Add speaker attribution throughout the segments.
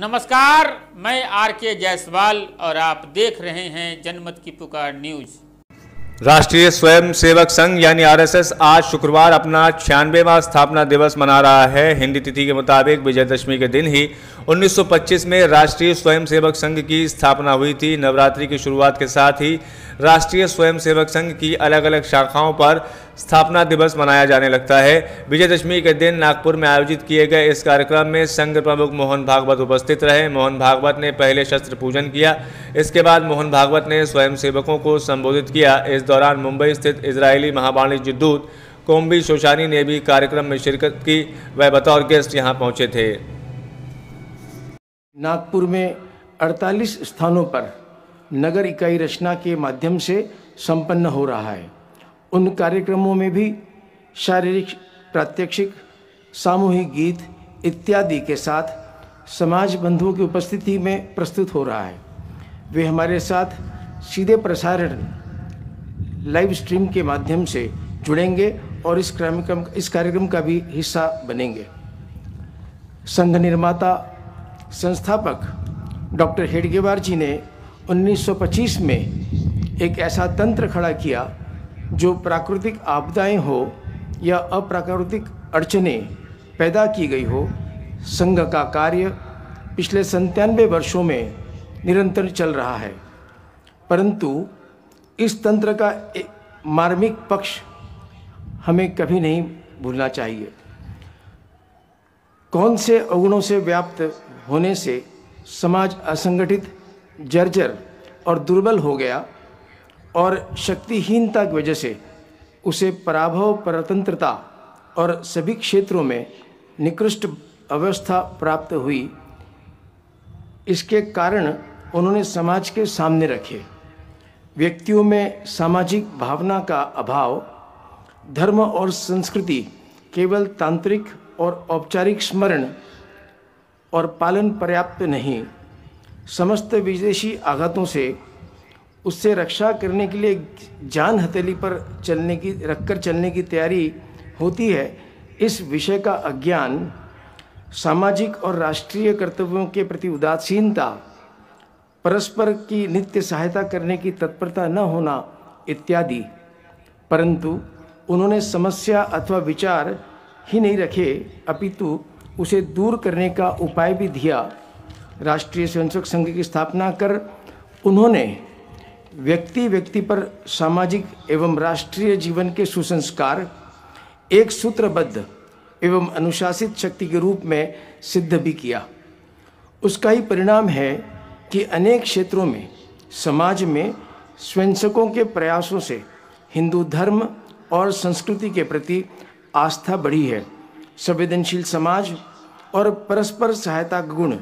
Speaker 1: नमस्कार मैं आर के जायसवाल और आप देख रहे हैं जनमत की पुकार न्यूज
Speaker 2: राष्ट्रीय स्वयं सेवक संघ यानी आरएसएस आज शुक्रवार अपना छियानवेवा स्थापना दिवस मना रहा है हिंदी तिथि के मुताबिक विजयदशमी के दिन ही 1925 में राष्ट्रीय स्वयंसेवक संघ की स्थापना हुई थी नवरात्रि की शुरुआत के साथ ही राष्ट्रीय स्वयंसेवक संघ की अलग अलग शाखाओं पर स्थापना दिवस मनाया जाने लगता है विजयदशमी के दिन नागपुर में आयोजित किए गए इस कार्यक्रम में संघ प्रमुख मोहन भागवत उपस्थित रहे मोहन भागवत ने पहले शस्त्र पूजन किया इसके बाद मोहन भागवत ने स्वयंसेवकों को संबोधित किया इस दौरान मुंबई स्थित इसराइली महावाणिज्य दूत कोम्बी शोशानी ने भी कार्यक्रम में शिरकत की वह बतौर गेस्ट यहाँ पहुँचे थे नागपुर में 48 स्थानों पर नगर इकाई रचना के माध्यम से संपन्न हो रहा है उन कार्यक्रमों में भी शारीरिक प्रात्यक्षिक सामूहिक गीत इत्यादि के साथ समाज बंधुओं की उपस्थिति में प्रस्तुत हो रहा है वे हमारे साथ सीधे प्रसारण लाइव स्ट्रीम के माध्यम से जुड़ेंगे और इस कार्यक्रम इस कार्यक्रम का भी हिस्सा बनेंगे संघ निर्माता संस्थापक डॉक्टर हेडगेवार जी ने 1925 में एक ऐसा तंत्र खड़ा किया जो प्राकृतिक आपदाएं हो या अप्राकृतिक अड़चने पैदा की गई हो संघ का कार्य पिछले संतानवे वर्षों में निरंतर चल रहा है परंतु इस तंत्र का मार्मिक पक्ष हमें कभी नहीं भूलना चाहिए कौन से अवगुणों से व्याप्त होने से समाज असंगठित जर्जर और दुर्बल हो गया और शक्तिहीनता की वजह से उसे पराभव परतंत्रता और सभी क्षेत्रों में निकृष्ट अवस्था प्राप्त हुई इसके कारण उन्होंने समाज के सामने रखे व्यक्तियों में सामाजिक भावना का अभाव धर्म और संस्कृति केवल तांत्रिक और औपचारिक स्मरण और पालन पर्याप्त नहीं समस्त विदेशी आघातों से उससे रक्षा करने के लिए जान हथेली पर चलने की रखकर चलने की तैयारी होती है इस विषय का अज्ञान सामाजिक और राष्ट्रीय कर्तव्यों के प्रति उदासीनता परस्पर की नित्य सहायता करने की तत्परता न होना इत्यादि परंतु उन्होंने समस्या अथवा विचार ही नहीं रखे अपितु उसे दूर करने का उपाय भी दिया राष्ट्रीय स्वयंसेवक संघ की स्थापना कर उन्होंने व्यक्ति व्यक्ति पर सामाजिक एवं राष्ट्रीय जीवन के सुसंस्कार एक सूत्रबद्ध एवं अनुशासित शक्ति के रूप में सिद्ध भी किया उसका ही परिणाम है कि अनेक क्षेत्रों में समाज में स्वयंसेवकों के प्रयासों से हिंदू धर्म और संस्कृति के प्रति आस्था बढ़ी है संवेदनशील समाज और परस्पर सहायता गुण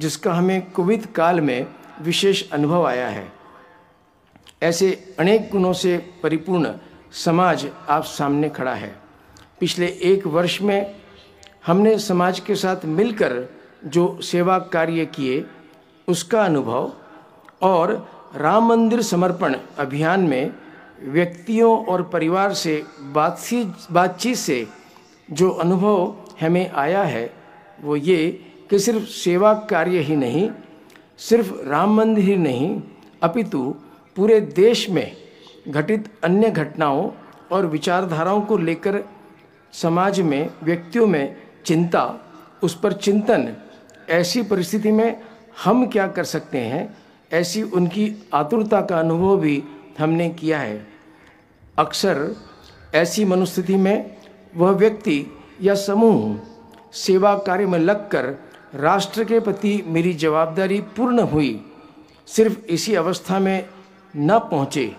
Speaker 2: जिसका हमें कोविड काल में विशेष अनुभव आया है ऐसे अनेक गुणों से परिपूर्ण समाज आप सामने खड़ा है पिछले एक वर्ष में हमने समाज के साथ मिलकर जो सेवा कार्य किए उसका अनुभव और राम मंदिर समर्पण अभियान में व्यक्तियों और परिवार से बातचीत बातचीत से जो अनुभव हमें आया है वो ये कि सिर्फ सेवा कार्य ही नहीं सिर्फ राम मंदिर ही नहीं अपितु पूरे देश में घटित अन्य घटनाओं और विचारधाराओं को लेकर समाज में व्यक्तियों में चिंता उस पर चिंतन ऐसी परिस्थिति में हम क्या कर सकते हैं ऐसी उनकी आतुरता का अनुभव भी हमने किया है अक्सर ऐसी मनुस्थिति में वह व्यक्ति या समूह सेवा कार्य में लगकर राष्ट्र के प्रति मेरी जवाबदारी पूर्ण हुई सिर्फ इसी अवस्था में न पहुँचे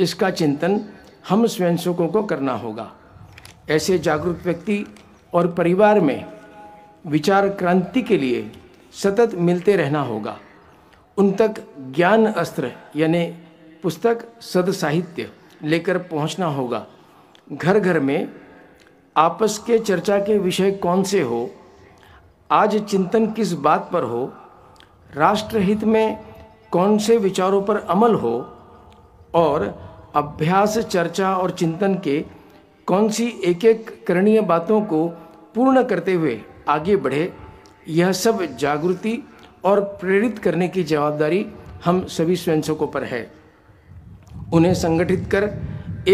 Speaker 2: इसका चिंतन हम स्वयंसेवकों को करना होगा ऐसे जागरूक व्यक्ति और परिवार में विचार क्रांति के लिए सतत मिलते रहना होगा उन तक ज्ञान अस्त्र यानी पुस्तक सद साहित्य लेकर पहुंचना होगा घर घर में आपस के चर्चा के विषय कौन से हो आज चिंतन किस बात पर हो राष्ट्रहित में कौन से विचारों पर अमल हो और अभ्यास चर्चा और चिंतन के कौन सी एक एक करणीय बातों को पूर्ण करते हुए आगे बढ़े यह सब जागृति और प्रेरित करने की जवाबदारी हम सभी स्वयंसकों पर है उन्हें संगठित कर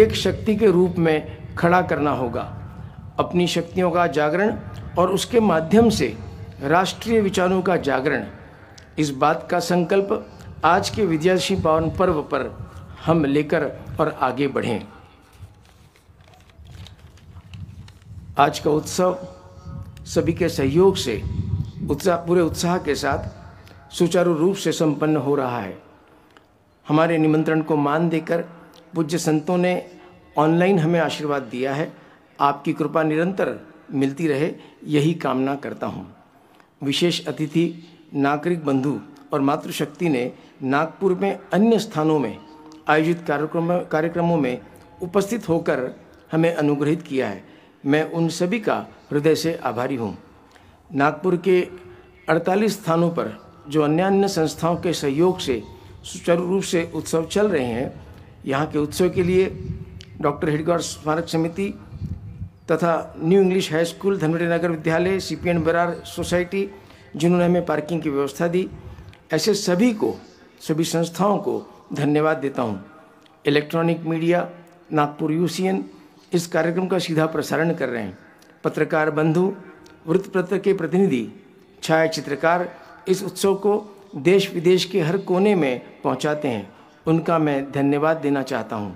Speaker 2: एक शक्ति के रूप में खड़ा करना होगा अपनी शक्तियों का जागरण और उसके माध्यम से राष्ट्रीय विचारों का जागरण इस बात का संकल्प आज के विद्याशी पावन पर्व पर हम लेकर और आगे बढ़ें आज का उत्सव सभी के सहयोग से उत्साह पूरे उत्साह के साथ सुचारू रूप से संपन्न हो रहा है हमारे निमंत्रण को मान देकर पूज्य संतों ने ऑनलाइन हमें आशीर्वाद दिया है आपकी कृपा निरंतर मिलती रहे यही कामना करता हूँ विशेष अतिथि नागरिक बंधु और मातृशक्ति ने नागपुर में अन्य स्थानों में आयोजित कार्यक्रम कार्यक्रमों में उपस्थित होकर हमें अनुग्रहित किया है मैं उन सभी का हृदय से आभारी हूँ नागपुर के 48 स्थानों पर जो अन्य अन्य संस्थाओं के सहयोग से सुचारू रूप से उत्सव चल रहे हैं यहाँ के उत्सव के लिए डॉक्टर हेडगौर स्मारक समिति तथा new English high school Dhanwate Nagar Vidyalaya C P and Berar society जिन्होंने हमें पार्किंग की व्यवस्था दी ऐसे सभी को सभी संस्थाओं को धन्यवाद देता हूँ इलेक्ट्रॉनिक मीडिया नागपुर यूसीएन इस कार्यक्रम का सीधा प्रसारण कर रहे हैं पत्रकार बंधु वृत्त पत्र के प्रतिनिधि छाया चित्रकार इस उत्सव को देश विदेश के हर कोने में पहुंचाते हैं उनका मैं धन्यवाद देना चाहता हूं।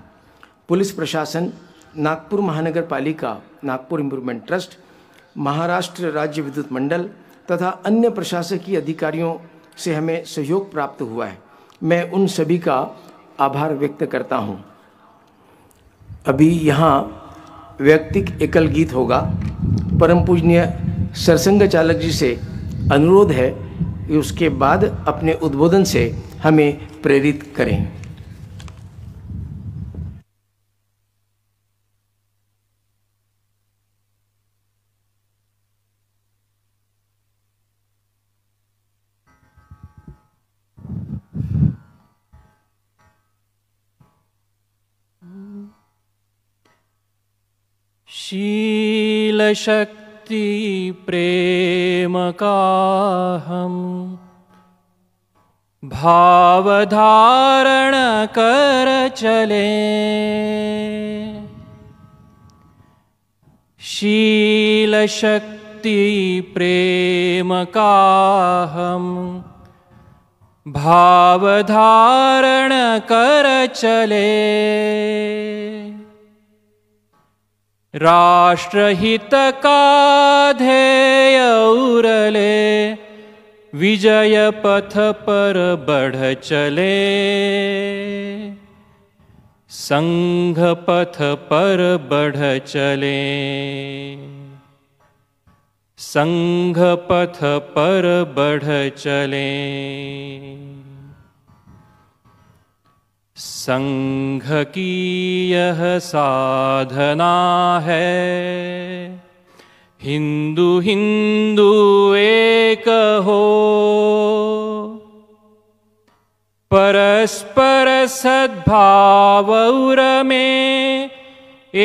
Speaker 2: पुलिस प्रशासन नागपुर महानगर पालिका नागपुर इम्प्रूवमेंट ट्रस्ट महाराष्ट्र राज्य विद्युत मंडल तथा अन्य प्रशासकीय अधिकारियों से हमें सहयोग प्राप्त हुआ है मैं उन सभी का आभार व्यक्त करता हूँ अभी यहाँ व्यक्तिक एकल गीत होगा परम पूजनीय सरसंग चालक जी से अनुरोध है कि उसके बाद अपने उद्बोधन से हमें प्रेरित करें
Speaker 1: शीलशक्ति भावधारणकरचले भावधारणकर चले शीलशक्ति चले राष्ट्रहितकाधे विजयपथ पर पथ चले संघ पथ पर बढ़ चले संघ पथ पर बढ़ चले संघ की यह साधना है हिंदू हिंदू एक हो परस्पर सद्भाव में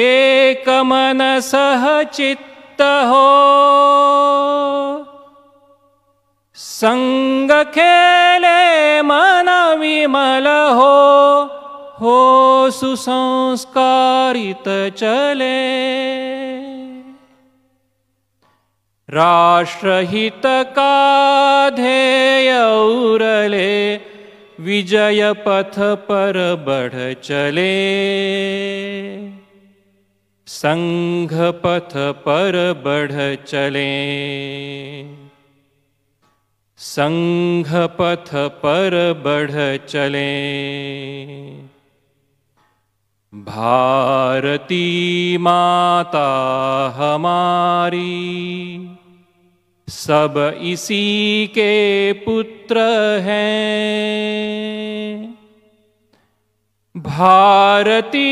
Speaker 1: एक मन सह चित्त हो संग खेले मन विमल हो सुसंस्कारित चले राष्ट्रहितकाधे उरले विजय पथ पर बढ़ चले संघ पथ पर बढ़ चले संघ पथ पर बढ़ चले भारती माता हमारी सब इसी के पुत्र हैं भारती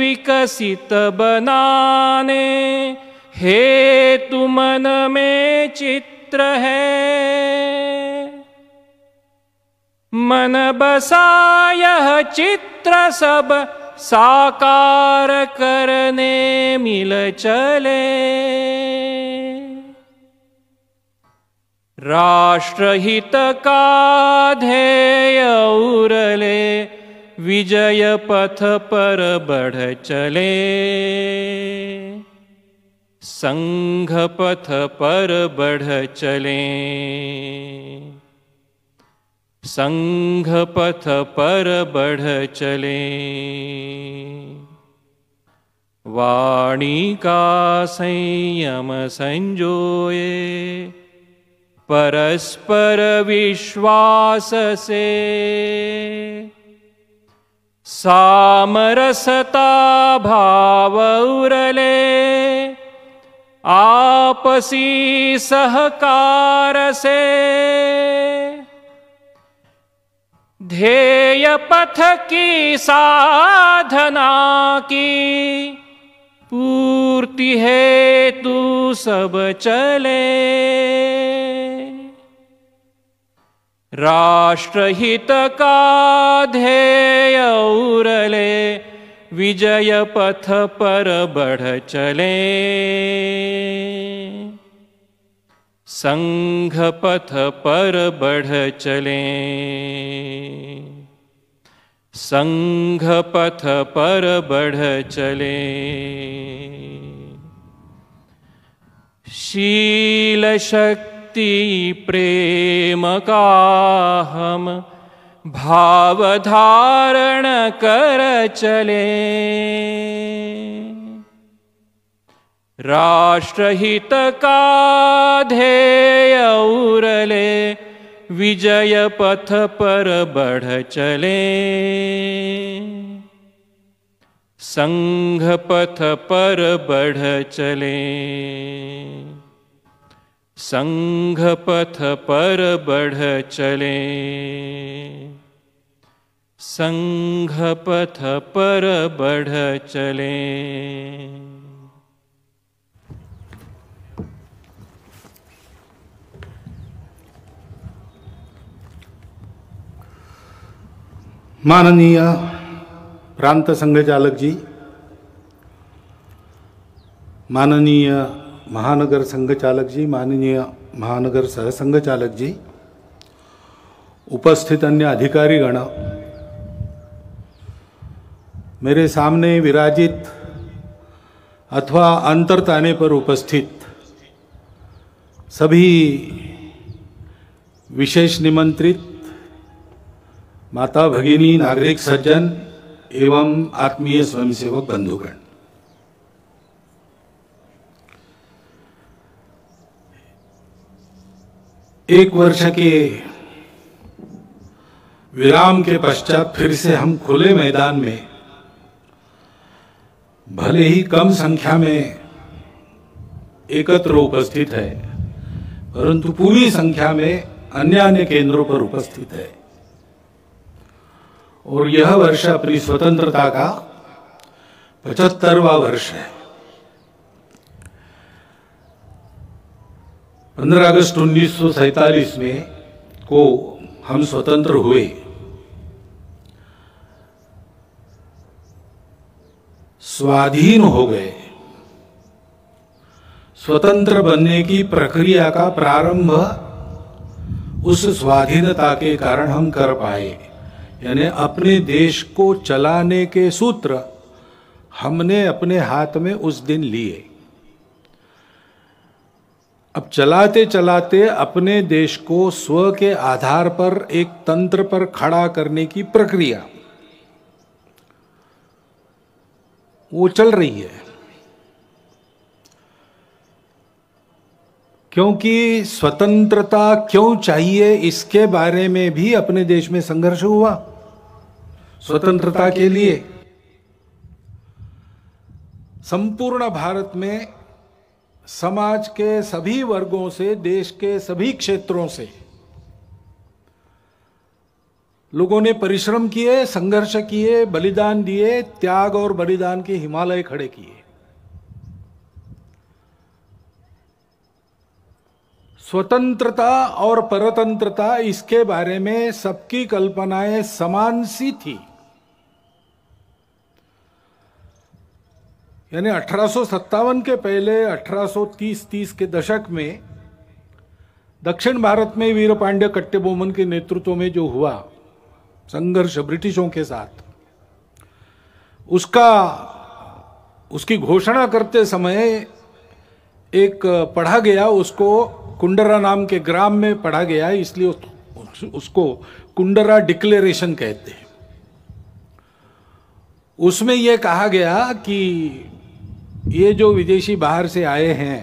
Speaker 1: विकसित बनाने हे तुमन में चित्र है मन बसा यह चित्र सब साकार करने मिल चले राष्ट्रहित ध्येय उरले विजय पथ पर बढ़ चले संघ पथ पर बढ़ चले संघ पथ पर बढ़ चले वाणी का संयम संजोए परस्पर विश्वास से सामरसता भाव उरले आपसी सहकार से ध्येय पथ की साधना की पूर्ति है तू सब चले राष्ट्रहित का ध्येय उरले विजय पथ पर बढ़ चले संघपथ पर बढ़ चले संघपथ पर बढ़ चले शक्ति प्रेम का हम कर चले राष्ट्रहितकाधे विजयपथ विजय पर बढ़ चले संघ पथ पर बढ़ चले संघ पथ पर बढ़ चले संघ पर बढ़ चले
Speaker 3: माननीय प्रांत संघचालक जी माननीय महानगर संघचालक जी माननीय महानगर सहसंघचालक जी उपस्थित अन्य अधिकारी गण मेरे सामने विराजित अथवा अंतरताने पर उपस्थित सभी विशेष निमंत्रित माता भगिनी नागरिक सज्जन एवं आत्मीय स्वयंसेवक बंधुगण एक वर्ष के विराम के पश्चात फिर से हम खुले मैदान में भले ही कम संख्या में एकत्र उपस्थित है परंतु पूरी संख्या में अन्य अन्य केंद्रों पर उपस्थित है और यह वर्ष अपनी स्वतंत्रता का पचहत्तरवा वर्ष है 15 अगस्त उन्नीस में को हम स्वतंत्र हुए स्वाधीन हो गए स्वतंत्र बनने की प्रक्रिया का प्रारंभ उस स्वाधीनता के कारण हम कर पाए यानी अपने देश को चलाने के सूत्र हमने अपने हाथ में उस दिन लिए अब चलाते चलाते अपने देश को स्व के आधार पर एक तंत्र पर खड़ा करने की प्रक्रिया वो चल रही है क्योंकि स्वतंत्रता क्यों चाहिए इसके बारे में भी अपने देश में संघर्ष हुआ
Speaker 1: स्वतंत्रता के लिए
Speaker 3: संपूर्ण भारत में समाज के सभी वर्गों से देश के सभी क्षेत्रों से लोगों ने परिश्रम किए संघर्ष किए बलिदान दिए त्याग और बलिदान के हिमालय खड़े किए स्वतंत्रता और परतंत्रता इसके बारे में सबकी कल्पनाएं समान सी थी यानी अठारह के पहले 1830-30 के दशक में दक्षिण भारत में वीर पांड्य कट्टे बोमन के नेतृत्व में जो हुआ संघर्ष ब्रिटिशों के साथ उसका उसकी घोषणा करते समय एक पढ़ा गया उसको कुंडरा नाम के ग्राम में पढ़ा गया है इसलिए उस, उसको कुंडरा डिक्लेरेशन कहते हैं उसमें यह कहा गया कि ये जो विदेशी बाहर से आए हैं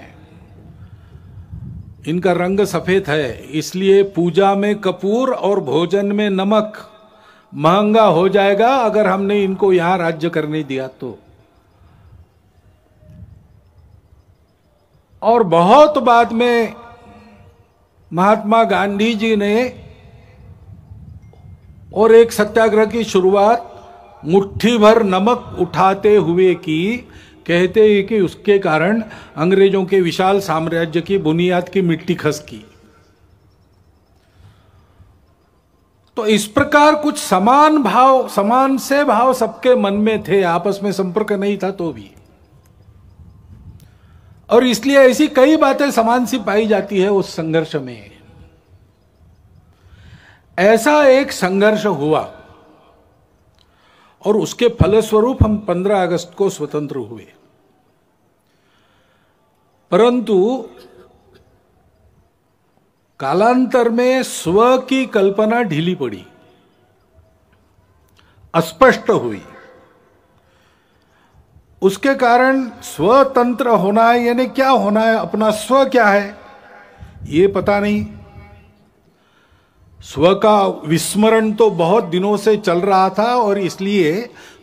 Speaker 3: इनका रंग सफेद है इसलिए पूजा में कपूर और भोजन में नमक महंगा हो जाएगा अगर हमने इनको यहां राज्य करने दिया तो और बहुत बाद में महात्मा गांधी जी ने और एक सत्याग्रह की शुरुआत मुट्ठी भर नमक उठाते हुए की कहते हैं कि उसके कारण अंग्रेजों के विशाल साम्राज्य की बुनियाद की मिट्टी खसकी तो इस प्रकार कुछ समान भाव समान से भाव सबके मन में थे आपस में संपर्क नहीं था तो भी और इसलिए ऐसी कई बातें समान सी पाई जाती है उस संघर्ष में ऐसा एक संघर्ष हुआ और उसके फलस्वरूप हम 15 अगस्त को स्वतंत्र हुए परंतु कालांतर में स्व की कल्पना ढीली पड़ी अस्पष्ट हुई उसके कारण स्वतंत्र होना है यानी क्या होना है अपना स्व क्या है ये पता नहीं स्व का विस्मरण तो बहुत दिनों से चल रहा था और इसलिए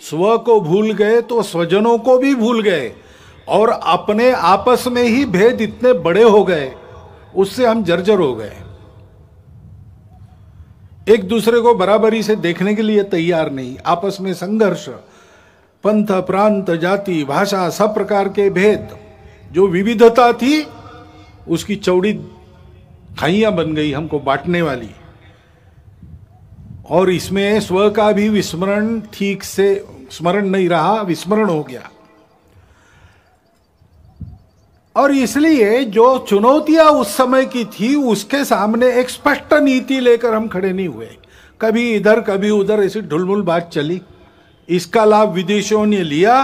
Speaker 3: स्व को भूल गए तो स्वजनों को भी भूल गए और अपने आपस में ही भेद इतने बड़े हो गए उससे हम जर्जर हो गए एक दूसरे को बराबरी से देखने के लिए तैयार नहीं आपस में संघर्ष पंथ प्रांत जाति भाषा सब प्रकार के भेद जो विविधता थी उसकी चौड़ी खाइया बन गई हमको बांटने वाली और इसमें स्व का भी विस्मरण ठीक से स्मरण नहीं रहा विस्मरण हो गया और इसलिए जो चुनौतियां उस समय की थी उसके सामने एक स्पष्ट नीति लेकर हम खड़े नहीं हुए कभी इधर कभी उधर ऐसी ढुलमुल बात चली इसका लाभ विदेशियों ने लिया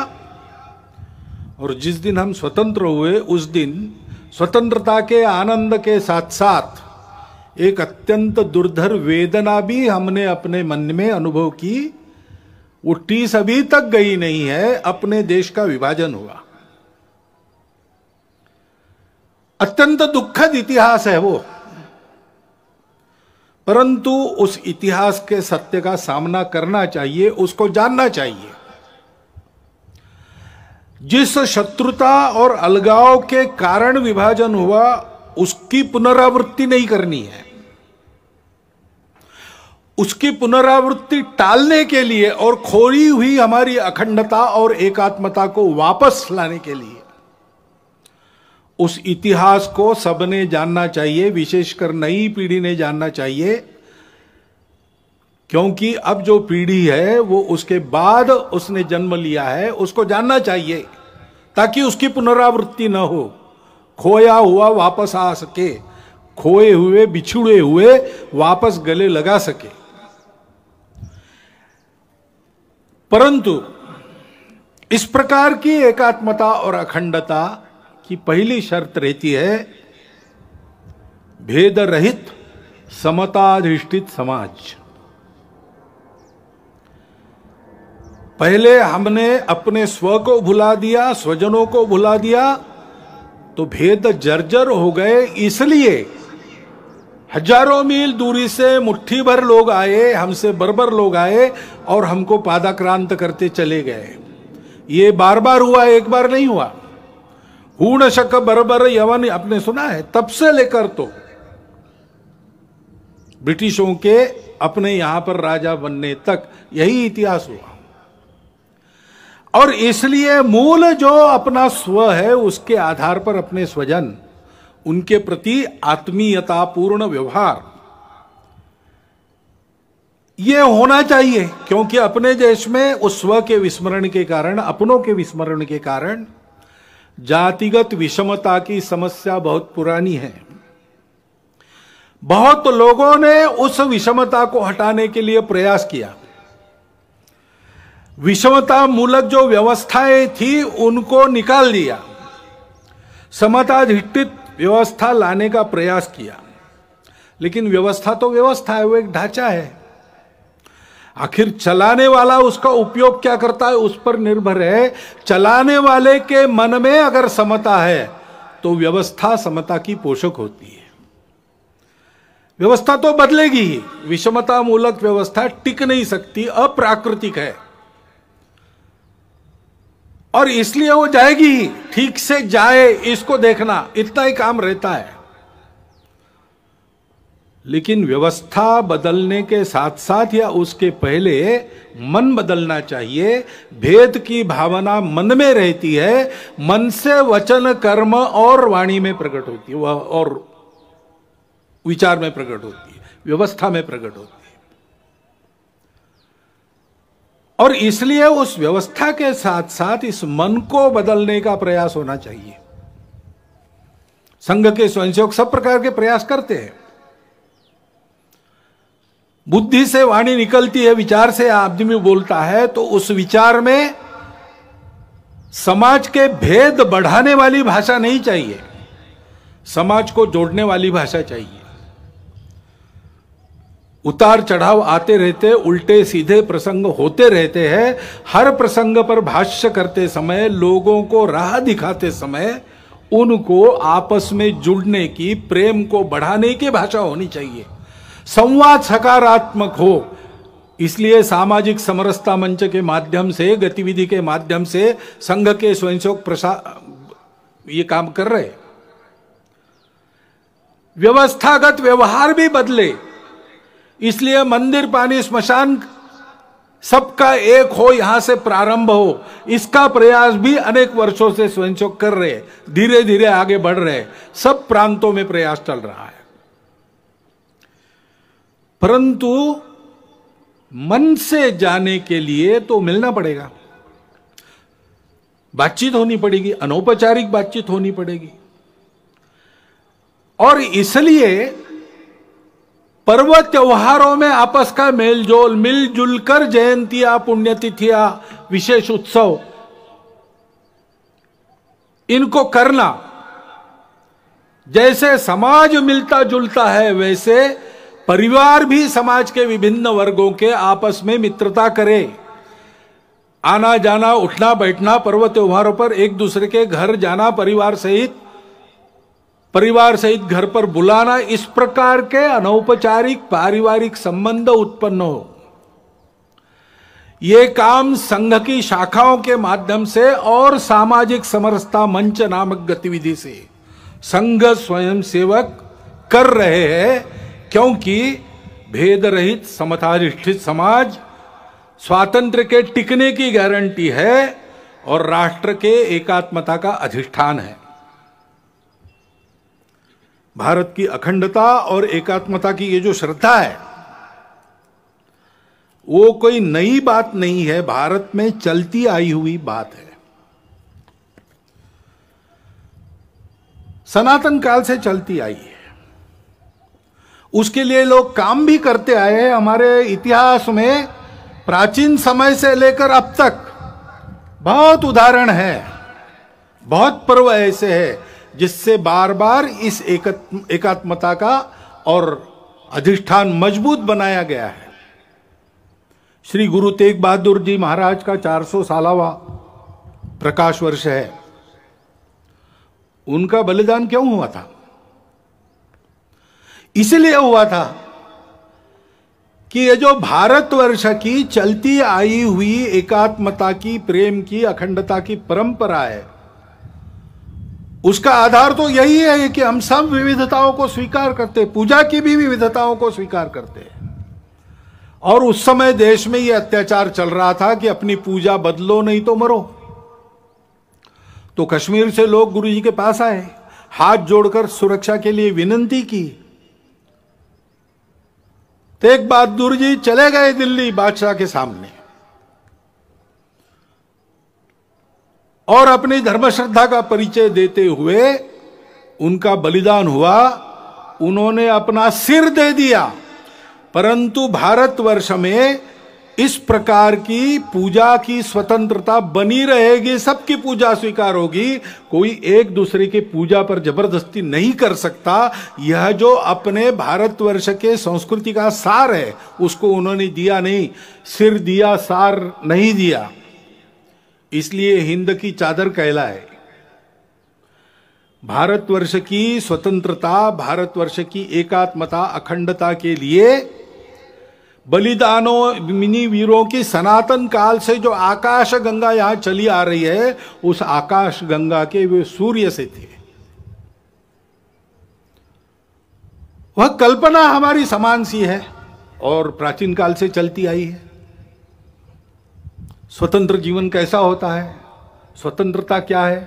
Speaker 3: और जिस दिन हम स्वतंत्र हुए उस दिन स्वतंत्रता के आनंद के साथ साथ एक अत्यंत दुर्धर वेदना भी हमने अपने मन में अनुभव की वो टीस अभी तक गई नहीं है अपने देश का विभाजन हुआ अत्यंत दुखद इतिहास है वो परंतु उस इतिहास के सत्य का सामना करना चाहिए उसको जानना चाहिए जिस शत्रुता और अलगाव के कारण विभाजन हुआ उसकी पुनरावृत्ति नहीं करनी है उसकी पुनरावृत्ति टालने के लिए और खोरी हुई हमारी अखंडता और एकात्मता को वापस लाने के लिए उस इतिहास को सबने जानना चाहिए विशेषकर नई पीढ़ी ने जानना चाहिए क्योंकि अब जो पीढ़ी है वो उसके बाद उसने जन्म लिया है उसको जानना चाहिए ताकि उसकी पुनरावृत्ति न हो खोया हुआ वापस आ सके खोए हुए बिछुड़े हुए वापस गले लगा सके परंतु इस प्रकार की एकात्मता और अखंडता की पहली शर्त रहती है भेद रहित समताधिष्ठित समाज पहले हमने अपने स्व को भुला दिया स्वजनों को भुला दिया तो भेद जर्जर हो गए इसलिए हजारों मील दूरी से मुट्ठी भर लोग आए हमसे बरबर लोग आए और हमको पादाक्रांत करते चले गए ये बार बार हुआ एक बार नहीं हुआ हूण शक बरबर यवन आपने सुना है तब से लेकर तो ब्रिटिशों के अपने यहां पर राजा बनने तक यही इतिहास हुआ और इसलिए मूल जो अपना स्व है उसके आधार पर अपने स्वजन उनके प्रति आत्मीयतापूर्ण व्यवहार ये होना चाहिए क्योंकि अपने देश में उस स्व के विस्मरण के कारण अपनों के विस्मरण के कारण जातिगत विषमता की समस्या बहुत पुरानी है बहुत लोगों ने उस विषमता को हटाने के लिए प्रयास किया विषमता मूलक जो व्यवस्थाएं थी उनको निकाल दिया समताधिष्ठित व्यवस्था लाने का प्रयास किया लेकिन व्यवस्था तो व्यवस्था है वो एक ढांचा है आखिर चलाने वाला उसका उपयोग क्या करता है उस पर निर्भर है चलाने वाले के मन में अगर समता है तो व्यवस्था समता की पोषक होती है व्यवस्था तो बदलेगी ही विषमता मूलक व्यवस्था टिक नहीं सकती अप्राकृतिक है और इसलिए वो जाएगी ठीक से जाए इसको देखना इतना ही काम रहता है लेकिन व्यवस्था बदलने के साथ साथ या उसके पहले मन बदलना चाहिए भेद की भावना मन में रहती है मन से वचन कर्म और वाणी में प्रकट होती है और विचार में प्रकट होती है व्यवस्था में प्रकट होती है और इसलिए उस व्यवस्था के साथ साथ इस मन को बदलने का प्रयास होना चाहिए संघ के स्वयंसेवक सब प्रकार के प्रयास करते हैं बुद्धि से वाणी निकलती है विचार से आदमी बोलता है तो उस विचार में समाज के भेद बढ़ाने वाली भाषा नहीं चाहिए समाज को जोड़ने वाली भाषा चाहिए उतार चढ़ाव आते रहते उल्टे सीधे प्रसंग होते रहते हैं हर प्रसंग पर भाष्य करते समय लोगों को राह दिखाते समय उनको आपस में जुड़ने की प्रेम को बढ़ाने की भाषा होनी चाहिए संवाद सकारात्मक हो इसलिए सामाजिक समरसता मंच के माध्यम से गतिविधि के माध्यम से संघ के स्वयंसेवक प्रसार ये काम कर रहे व्यवस्थागत व्यवहार भी बदले इसलिए मंदिर पानी स्मशान सबका एक हो यहां से प्रारंभ हो इसका प्रयास भी अनेक वर्षों से स्वयंसेवक कर रहे धीरे धीरे आगे बढ़ रहे सब प्रांतों में प्रयास चल रहा है परंतु मन से जाने के लिए तो मिलना पड़ेगा बातचीत होनी पड़ेगी अनौपचारिक बातचीत होनी पड़ेगी और इसलिए पर्व त्योहारों में आपस का मेलजोल मिलजुल कर जयंतियां पुण्यतिथियां विशेष उत्सव इनको करना जैसे समाज मिलता जुलता है वैसे परिवार भी समाज के विभिन्न वर्गों के आपस में मित्रता करे आना जाना उठना बैठना पर्व त्योहारों पर एक दूसरे के घर जाना परिवार सहित परिवार सहित घर पर बुलाना इस प्रकार के अनौपचारिक पारिवारिक संबंध उत्पन्न हो ये काम संघ की शाखाओं के माध्यम से और सामाजिक समरसता मंच नामक गतिविधि से संघ स्वयंसेवक कर रहे हैं क्योंकि भेद रहित समताधिष्ठित समाज स्वातंत्र के टिकने की गारंटी है और राष्ट्र के एकात्मता का अधिष्ठान है भारत की अखंडता और एकात्मता की ये जो श्रद्धा है वो कोई नई बात नहीं है भारत में चलती आई हुई बात है सनातन काल से चलती आई है उसके लिए लोग काम भी करते आए हैं हमारे इतिहास में प्राचीन समय से लेकर अब तक बहुत उदाहरण है बहुत पर्व ऐसे है जिससे बार बार इस एकात्मता का और अधिष्ठान मजबूत बनाया गया है श्री गुरु तेग बहादुर जी महाराज का 400 सालावा प्रकाश वर्ष है उनका बलिदान क्यों हुआ था इसलिए हुआ था कि ये जो भारतवर्ष की चलती आई हुई एकात्मता की प्रेम की अखंडता की परंपरा है उसका आधार तो यही है कि हम सब विविधताओं को स्वीकार करते पूजा की भी विविधताओं को स्वीकार करते और उस समय देश में यह अत्याचार चल रहा था कि अपनी पूजा बदलो नहीं तो मरो तो कश्मीर से लोग गुरु जी के पास आए हाथ जोड़कर सुरक्षा के लिए विनंती की तेग तो बहादुर जी चले गए दिल्ली बादशाह के सामने और अपनी धर्म श्रद्धा का परिचय देते हुए उनका बलिदान हुआ उन्होंने अपना सिर दे दिया परंतु भारतवर्ष में इस प्रकार की पूजा की स्वतंत्रता बनी रहेगी सबकी पूजा स्वीकार होगी कोई एक दूसरे की पूजा पर जबरदस्ती नहीं कर सकता यह जो अपने भारतवर्ष के संस्कृति का सार है उसको उन्होंने दिया नहीं सिर दिया सार नहीं दिया इसलिए हिंद की चादर कहलाए भारतवर्ष की स्वतंत्रता भारतवर्ष की एकात्मता अखंडता के लिए बलिदानों मिनी वीरों की सनातन काल से जो आकाश गंगा यहां चली आ रही है उस आकाश गंगा के वे सूर्य से थे वह कल्पना हमारी समान सी है और प्राचीन काल से चलती आई है स्वतंत्र जीवन कैसा होता है स्वतंत्रता क्या है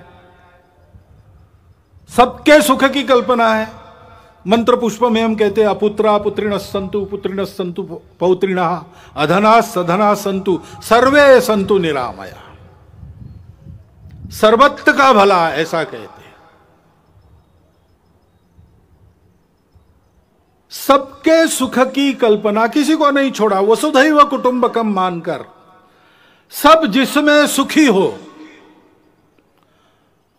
Speaker 3: सबके सुख की कल्पना है मंत्र पुष्प में हम कहते हैं अपुत्रा पुत्रिण संतु पुत्रिण संतु पौत्रिण अधना सधना संतु सर्वे संतु निरामया सर्वत्र का भला ऐसा कहते हैं सबके सुख की कल्पना किसी को नहीं छोड़ा वसुधैव कुटुंबकम मानकर सब जिसमें सुखी हो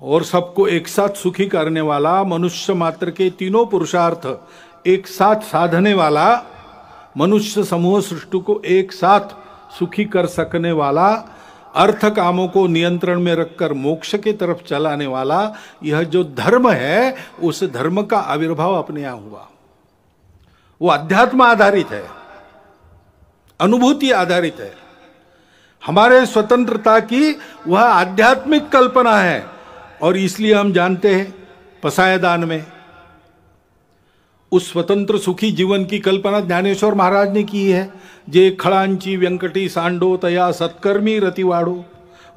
Speaker 3: और सबको एक साथ सुखी करने वाला मनुष्य मात्र के तीनों पुरुषार्थ एक साथ साधने वाला मनुष्य समूह सृष्टि को एक साथ सुखी कर सकने वाला अर्थ कामों को नियंत्रण में रखकर मोक्ष के तरफ चलाने वाला यह जो धर्म है उस धर्म का आविर्भाव अपने यहां हुआ वो अध्यात्म आधारित है अनुभूति आधारित है हमारे स्वतंत्रता की वह आध्यात्मिक कल्पना है और इसलिए हम जानते हैं पसायदान में उस स्वतंत्र सुखी जीवन की कल्पना ज्ञानेश्वर महाराज ने की है जे खड़ांची व्यंकटी सांडो तया सत्कर्मी रतिवाड़ो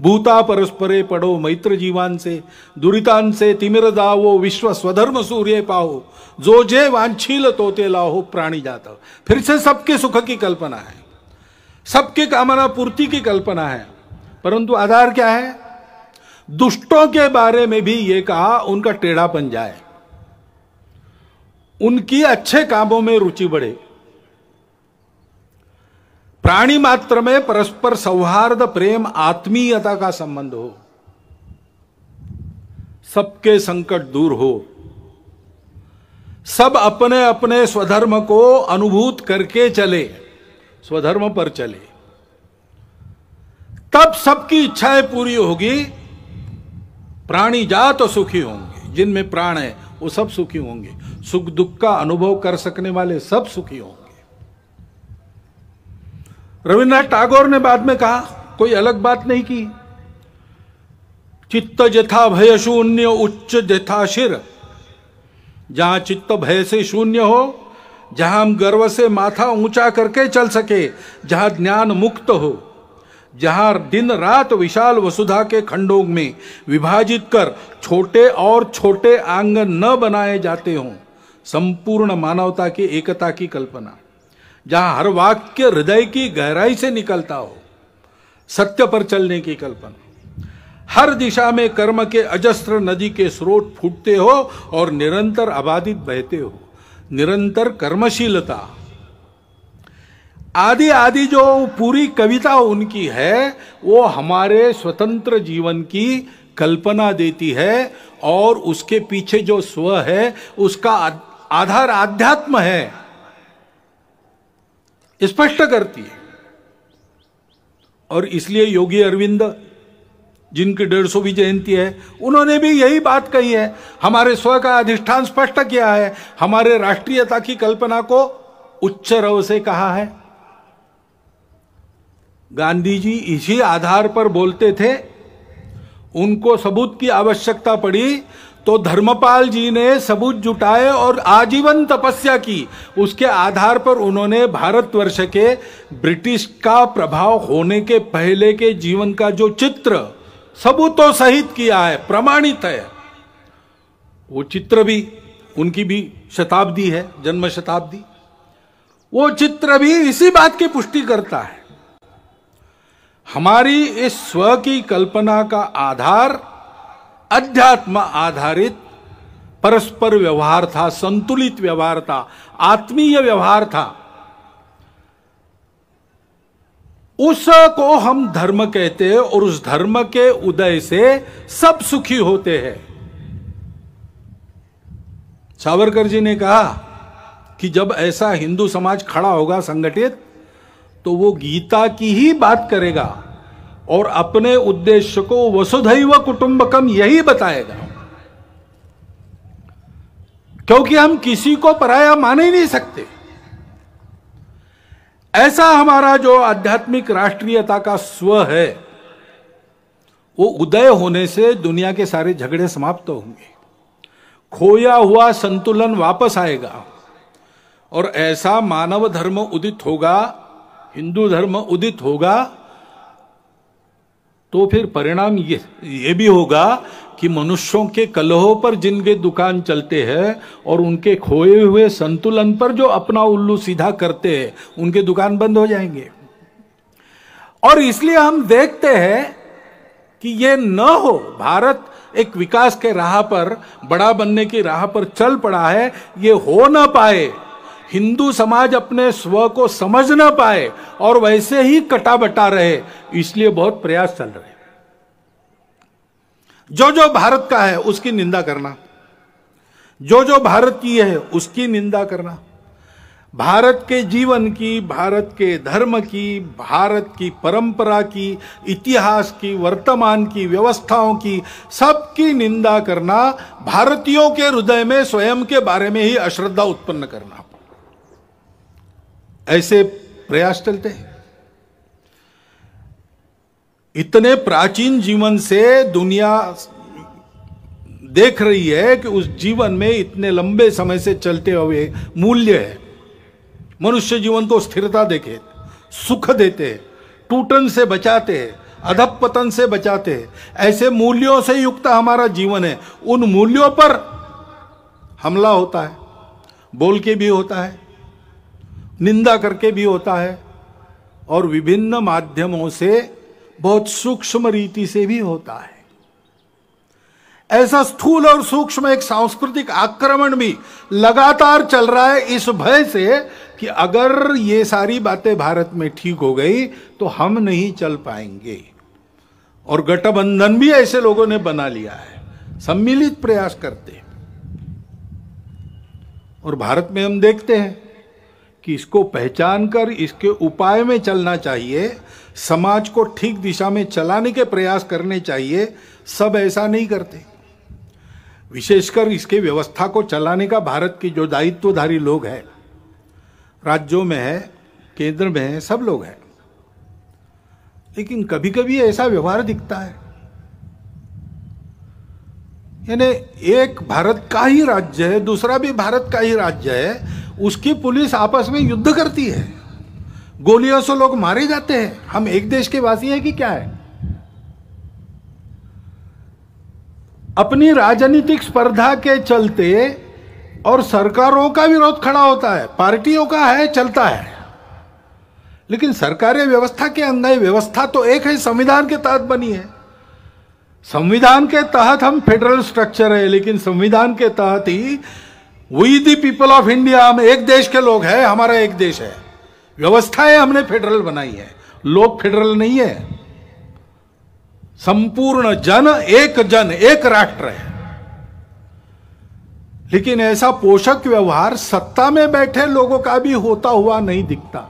Speaker 3: भूता परस्परे पड़ो मैत्र जीवान से दुरितान से तिमिर दावो विश्व स्वधर्म सूर्य पाओ जो जे वांछील तोते लाहो प्राणी जाता फिर से सबके सुख की कल्पना है सबके कामना पूर्ति की कल्पना है परंतु आधार क्या है दुष्टों के बारे में भी ये कहा उनका टेढ़ापन जाए उनकी अच्छे कामों में रुचि बढ़े प्राणी मात्र में परस्पर सौहार्द प्रेम आत्मीयता का संबंध हो सबके संकट दूर हो सब अपने अपने स्वधर्म को अनुभूत करके चले स्वधर्म पर चले तब सबकी इच्छाएं पूरी होगी प्राणी जा तो सुखी होंगे जिनमें प्राण है वो सब सुखी होंगे सुख दुख का अनुभव कर सकने वाले सब सुखी होंगे रविन्द्रनाथ टागोर ने बाद में कहा कोई अलग बात नहीं की चित्त जथा भय शून्य उच्च जथा शिर जहां चित्त भय से शून्य हो जहां हम गर्व से माथा ऊंचा करके चल सके जहां ज्ञान मुक्त हो जहां दिन रात विशाल वसुधा के खंडों में विभाजित कर छोटे और छोटे आंगन न बनाए जाते हों संपूर्ण मानवता की एकता की कल्पना जहां हर वाक्य हृदय की गहराई से निकलता हो सत्य पर चलने की कल्पना हर दिशा में कर्म के अजस्त्र नदी के स्रोत फूटते हो और निरंतर आबादित बहते हो निरंतर कर्मशीलता आदि आदि जो पूरी कविता उनकी है वो हमारे स्वतंत्र जीवन की कल्पना देती है और उसके पीछे जो स्व है उसका आधार आध्यात्म है स्पष्ट करती है और इसलिए योगी अरविंद जिनकी डेढ़ सौ भी जयंती है उन्होंने भी यही बात कही है हमारे स्व का अधिष्ठान स्पष्ट किया है हमारे राष्ट्रीयता की कल्पना को उच्च रव से कहा है गांधी जी इसी आधार पर बोलते थे उनको सबूत की आवश्यकता पड़ी तो धर्मपाल जी ने सबूत जुटाए और आजीवन तपस्या की उसके आधार पर उन्होंने भारतवर्ष के ब्रिटिश का प्रभाव होने के पहले के जीवन का जो चित्र सबूतों सहित किया है प्रमाणित है वो चित्र भी उनकी भी शताब्दी है जन्म शताब्दी वो चित्र भी इसी बात की पुष्टि करता है हमारी इस स्व की कल्पना का आधार अध्यात्म आधारित परस्पर व्यवहार था संतुलित व्यवहार था आत्मीय व्यवहार था उसको हम धर्म कहते हैं और उस धर्म के उदय से सब सुखी होते हैं सावरकर जी ने कहा कि जब ऐसा हिंदू समाज खड़ा होगा संगठित तो वो गीता की ही बात करेगा और अपने उद्देश्य को वसुधैव कुटुंबकम यही बताएगा क्योंकि हम किसी को पराया मान ही नहीं सकते ऐसा हमारा जो आध्यात्मिक राष्ट्रीयता का स्व है वो उदय होने से दुनिया के सारे झगड़े समाप्त होंगे खोया हुआ संतुलन वापस आएगा और ऐसा मानव धर्म उदित होगा हिंदू धर्म उदित होगा तो फिर परिणाम ये ये भी होगा कि मनुष्यों के कलहों पर जिनके दुकान चलते हैं और उनके खोए हुए संतुलन पर जो अपना उल्लू सीधा करते हैं उनके दुकान बंद हो जाएंगे और इसलिए हम देखते हैं कि ये न हो भारत एक विकास के राह पर बड़ा बनने की राह पर चल पड़ा है ये हो ना पाए हिंदू समाज अपने स्व को समझ ना पाए और वैसे ही कटा बटा रहे इसलिए बहुत प्रयास चल रहे जो जो भारत का है उसकी निंदा करना जो जो भारत की है उसकी निंदा करना भारत के जीवन की भारत के धर्म की भारत की परंपरा की इतिहास की वर्तमान की व्यवस्थाओं की सबकी निंदा करना भारतीयों के हृदय में स्वयं के बारे में ही अश्रद्धा उत्पन्न करना ऐसे प्रयास चलते हैं इतने प्राचीन जीवन से दुनिया देख रही है कि उस जीवन में इतने लंबे समय से चलते हुए मूल्य है मनुष्य जीवन को स्थिरता देखे सुख देते टूटन से बचाते अधप पतन से बचाते ऐसे मूल्यों से युक्त हमारा जीवन है उन मूल्यों पर हमला होता है बोल के भी होता है निंदा करके भी होता है और विभिन्न माध्यमों से बहुत सूक्ष्म रीति से भी होता है ऐसा स्थूल और सूक्ष्म एक सांस्कृतिक आक्रमण भी लगातार चल रहा है इस भय से कि अगर ये सारी बातें भारत में ठीक हो गई तो हम नहीं चल पाएंगे और गठबंधन भी ऐसे लोगों ने बना लिया है सम्मिलित प्रयास करते और भारत में हम देखते हैं कि इसको पहचान कर इसके उपाय में चलना चाहिए समाज को ठीक दिशा में चलाने के प्रयास करने चाहिए सब ऐसा नहीं करते विशेषकर इसके व्यवस्था को चलाने का भारत की जो दायित्वधारी लोग हैं राज्यों में है केंद्र में है सब लोग हैं लेकिन कभी कभी ऐसा व्यवहार दिखता है यानी एक भारत का ही राज्य है दूसरा भी भारत का ही राज्य है उसकी पुलिस आपस में युद्ध करती है गोलियों से लोग मारे जाते हैं हम एक देश के वासी हैं कि क्या है अपनी राजनीतिक स्पर्धा के चलते और सरकारों का विरोध खड़ा होता है पार्टियों का है चलता है लेकिन सरकारी व्यवस्था के अंदर व्यवस्था तो एक है संविधान के तहत बनी है संविधान के तहत हम फेडरल स्ट्रक्चर है लेकिन संविधान के तहत ही we the people of India हम एक देश के लोग हैं हमारा एक देश है व्यवस्थाएं हमने फेडरल बनाई है लोग फेडरल नहीं है संपूर्ण जन एक जन एक राष्ट्र है लेकिन ऐसा पोषक व्यवहार सत्ता में बैठे लोगों का भी होता हुआ नहीं दिखता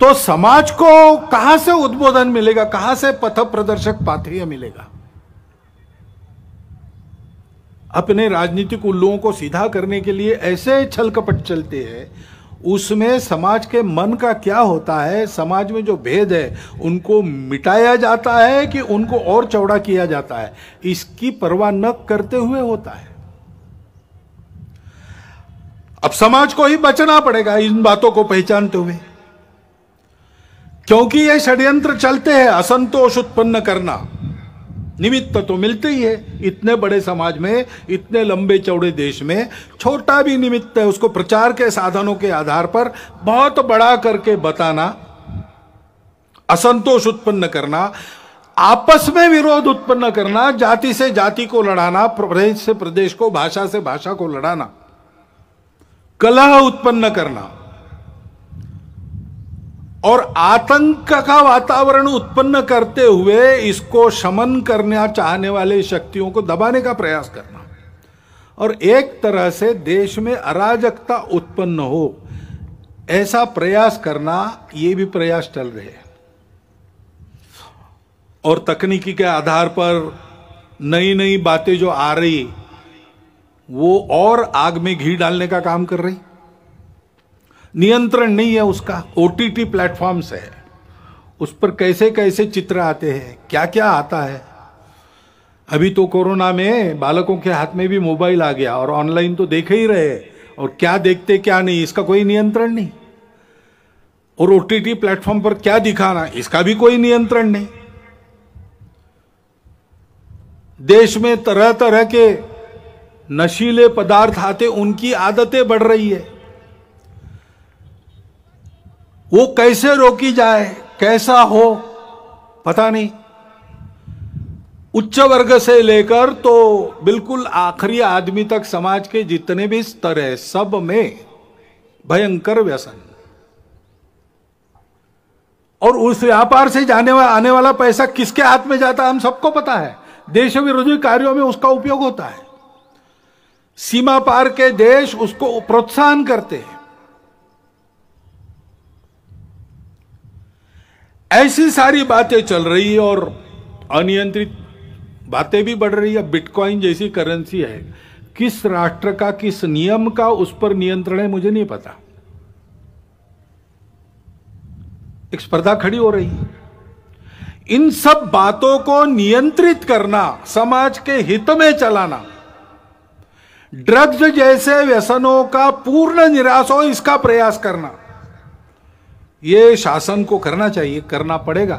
Speaker 3: तो समाज को कहां से उद्बोधन मिलेगा कहां से पथ प्रदर्शक पाथेय मिलेगा अपने राजनीतिक उल्लुओं को सीधा करने के लिए ऐसे छल कपट चलते हैं उसमें समाज के मन का क्या होता है समाज में जो भेद है उनको मिटाया जाता है कि उनको और चौड़ा किया जाता है इसकी परवाह न करते हुए होता है अब समाज को ही बचना पड़ेगा इन बातों को पहचानते हुए क्योंकि ये षड्यंत्र चलते हैं असंतोष उत्पन्न करना निमित्त तो मिलते ही है इतने बड़े समाज में इतने लंबे चौड़े देश में छोटा भी निमित्त है उसको प्रचार के साधनों के आधार पर बहुत बड़ा करके बताना असंतोष उत्पन्न करना आपस में विरोध उत्पन्न करना जाति से जाति को लड़ाना प्रदेश से प्रदेश को भाषा से भाषा को लड़ाना कलह उत्पन्न करना और आतंक का वातावरण उत्पन्न करते हुए इसको शमन करना चाहने वाले शक्तियों को दबाने का प्रयास करना और एक तरह से देश में अराजकता उत्पन्न हो ऐसा प्रयास करना ये भी प्रयास चल रहे हैं और तकनीकी के आधार पर नई नई बातें जो आ रही वो और आग में घी डालने का काम कर रही नियंत्रण नहीं है उसका ओ टी टी प्लेटफॉर्म्स है उस पर कैसे कैसे चित्र आते हैं क्या क्या आता है अभी तो कोरोना में बालकों के हाथ में भी मोबाइल आ गया और ऑनलाइन तो देख ही रहे और क्या देखते क्या नहीं इसका कोई नियंत्रण नहीं और ओ टी टी प्लेटफॉर्म पर क्या दिखाना इसका भी कोई नियंत्रण नहीं देश में तरह तरह के नशीले पदार्थ आते उनकी आदतें बढ़ रही है वो कैसे रोकी जाए कैसा हो पता नहीं उच्च वर्ग से लेकर तो बिल्कुल आखिरी आदमी तक समाज के जितने भी स्तर है सब में भयंकर व्यसन और उस व्यापार से जाने वा, आने वाला पैसा किसके हाथ में जाता है हम सबको पता है देश विरोधी कार्यों में उसका उपयोग होता है सीमा पार के देश उसको प्रोत्साहन करते हैं ऐसी सारी बातें चल रही है और अनियंत्रित बातें भी बढ़ रही है बिटकॉइन जैसी करेंसी है किस राष्ट्र का किस नियम का उस पर नियंत्रण है मुझे नहीं पता एक स्पर्धा खड़ी हो रही है इन सब बातों को नियंत्रित करना समाज के हित में चलाना ड्रग्स जैसे व्यसनों का पूर्ण निराश हो इसका प्रयास करना ये शासन को करना चाहिए करना पड़ेगा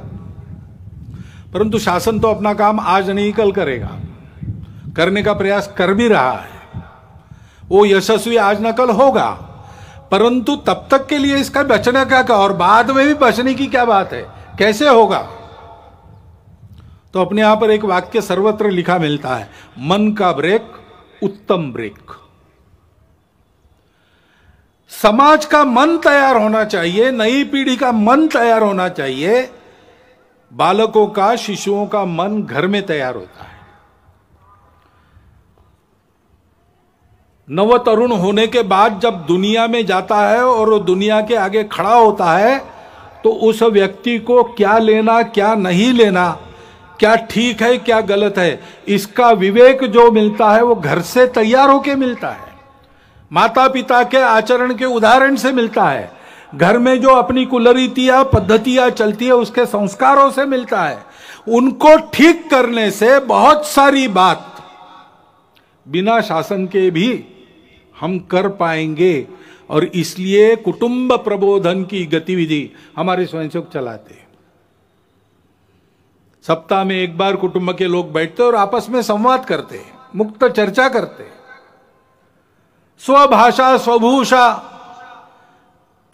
Speaker 3: परंतु शासन तो अपना काम आज नहीं कल करेगा करने का प्रयास कर भी रहा है वो यशस्वी आज ना कल होगा परंतु तब तक के लिए इसका बचना क्या क्या और बाद में भी बचने की क्या बात है कैसे होगा तो अपने यहां पर एक वाक्य सर्वत्र लिखा मिलता है मन का ब्रेक उत्तम ब्रेक समाज का मन तैयार होना चाहिए नई पीढ़ी का मन तैयार होना चाहिए बालकों का शिशुओं का मन घर में तैयार होता है नव तरुण होने के बाद जब दुनिया में जाता है और वो दुनिया के आगे खड़ा होता है तो उस व्यक्ति को क्या लेना क्या नहीं लेना क्या ठीक है क्या गलत है इसका विवेक जो मिलता है वो घर से तैयार होके मिलता है माता पिता के आचरण के उदाहरण से मिलता है घर में जो अपनी कुलरीतियां पद्धतियां चलती है उसके संस्कारों से मिलता है उनको ठीक करने से बहुत सारी बात बिना शासन के भी हम कर पाएंगे और इसलिए कुटुंब प्रबोधन की गतिविधि हमारे स्वयंसेवक चलाते सप्ताह में एक बार कुटुंब के लोग बैठते और आपस में संवाद करते मुक्त चर्चा करते स्वभाषा स्वभूषा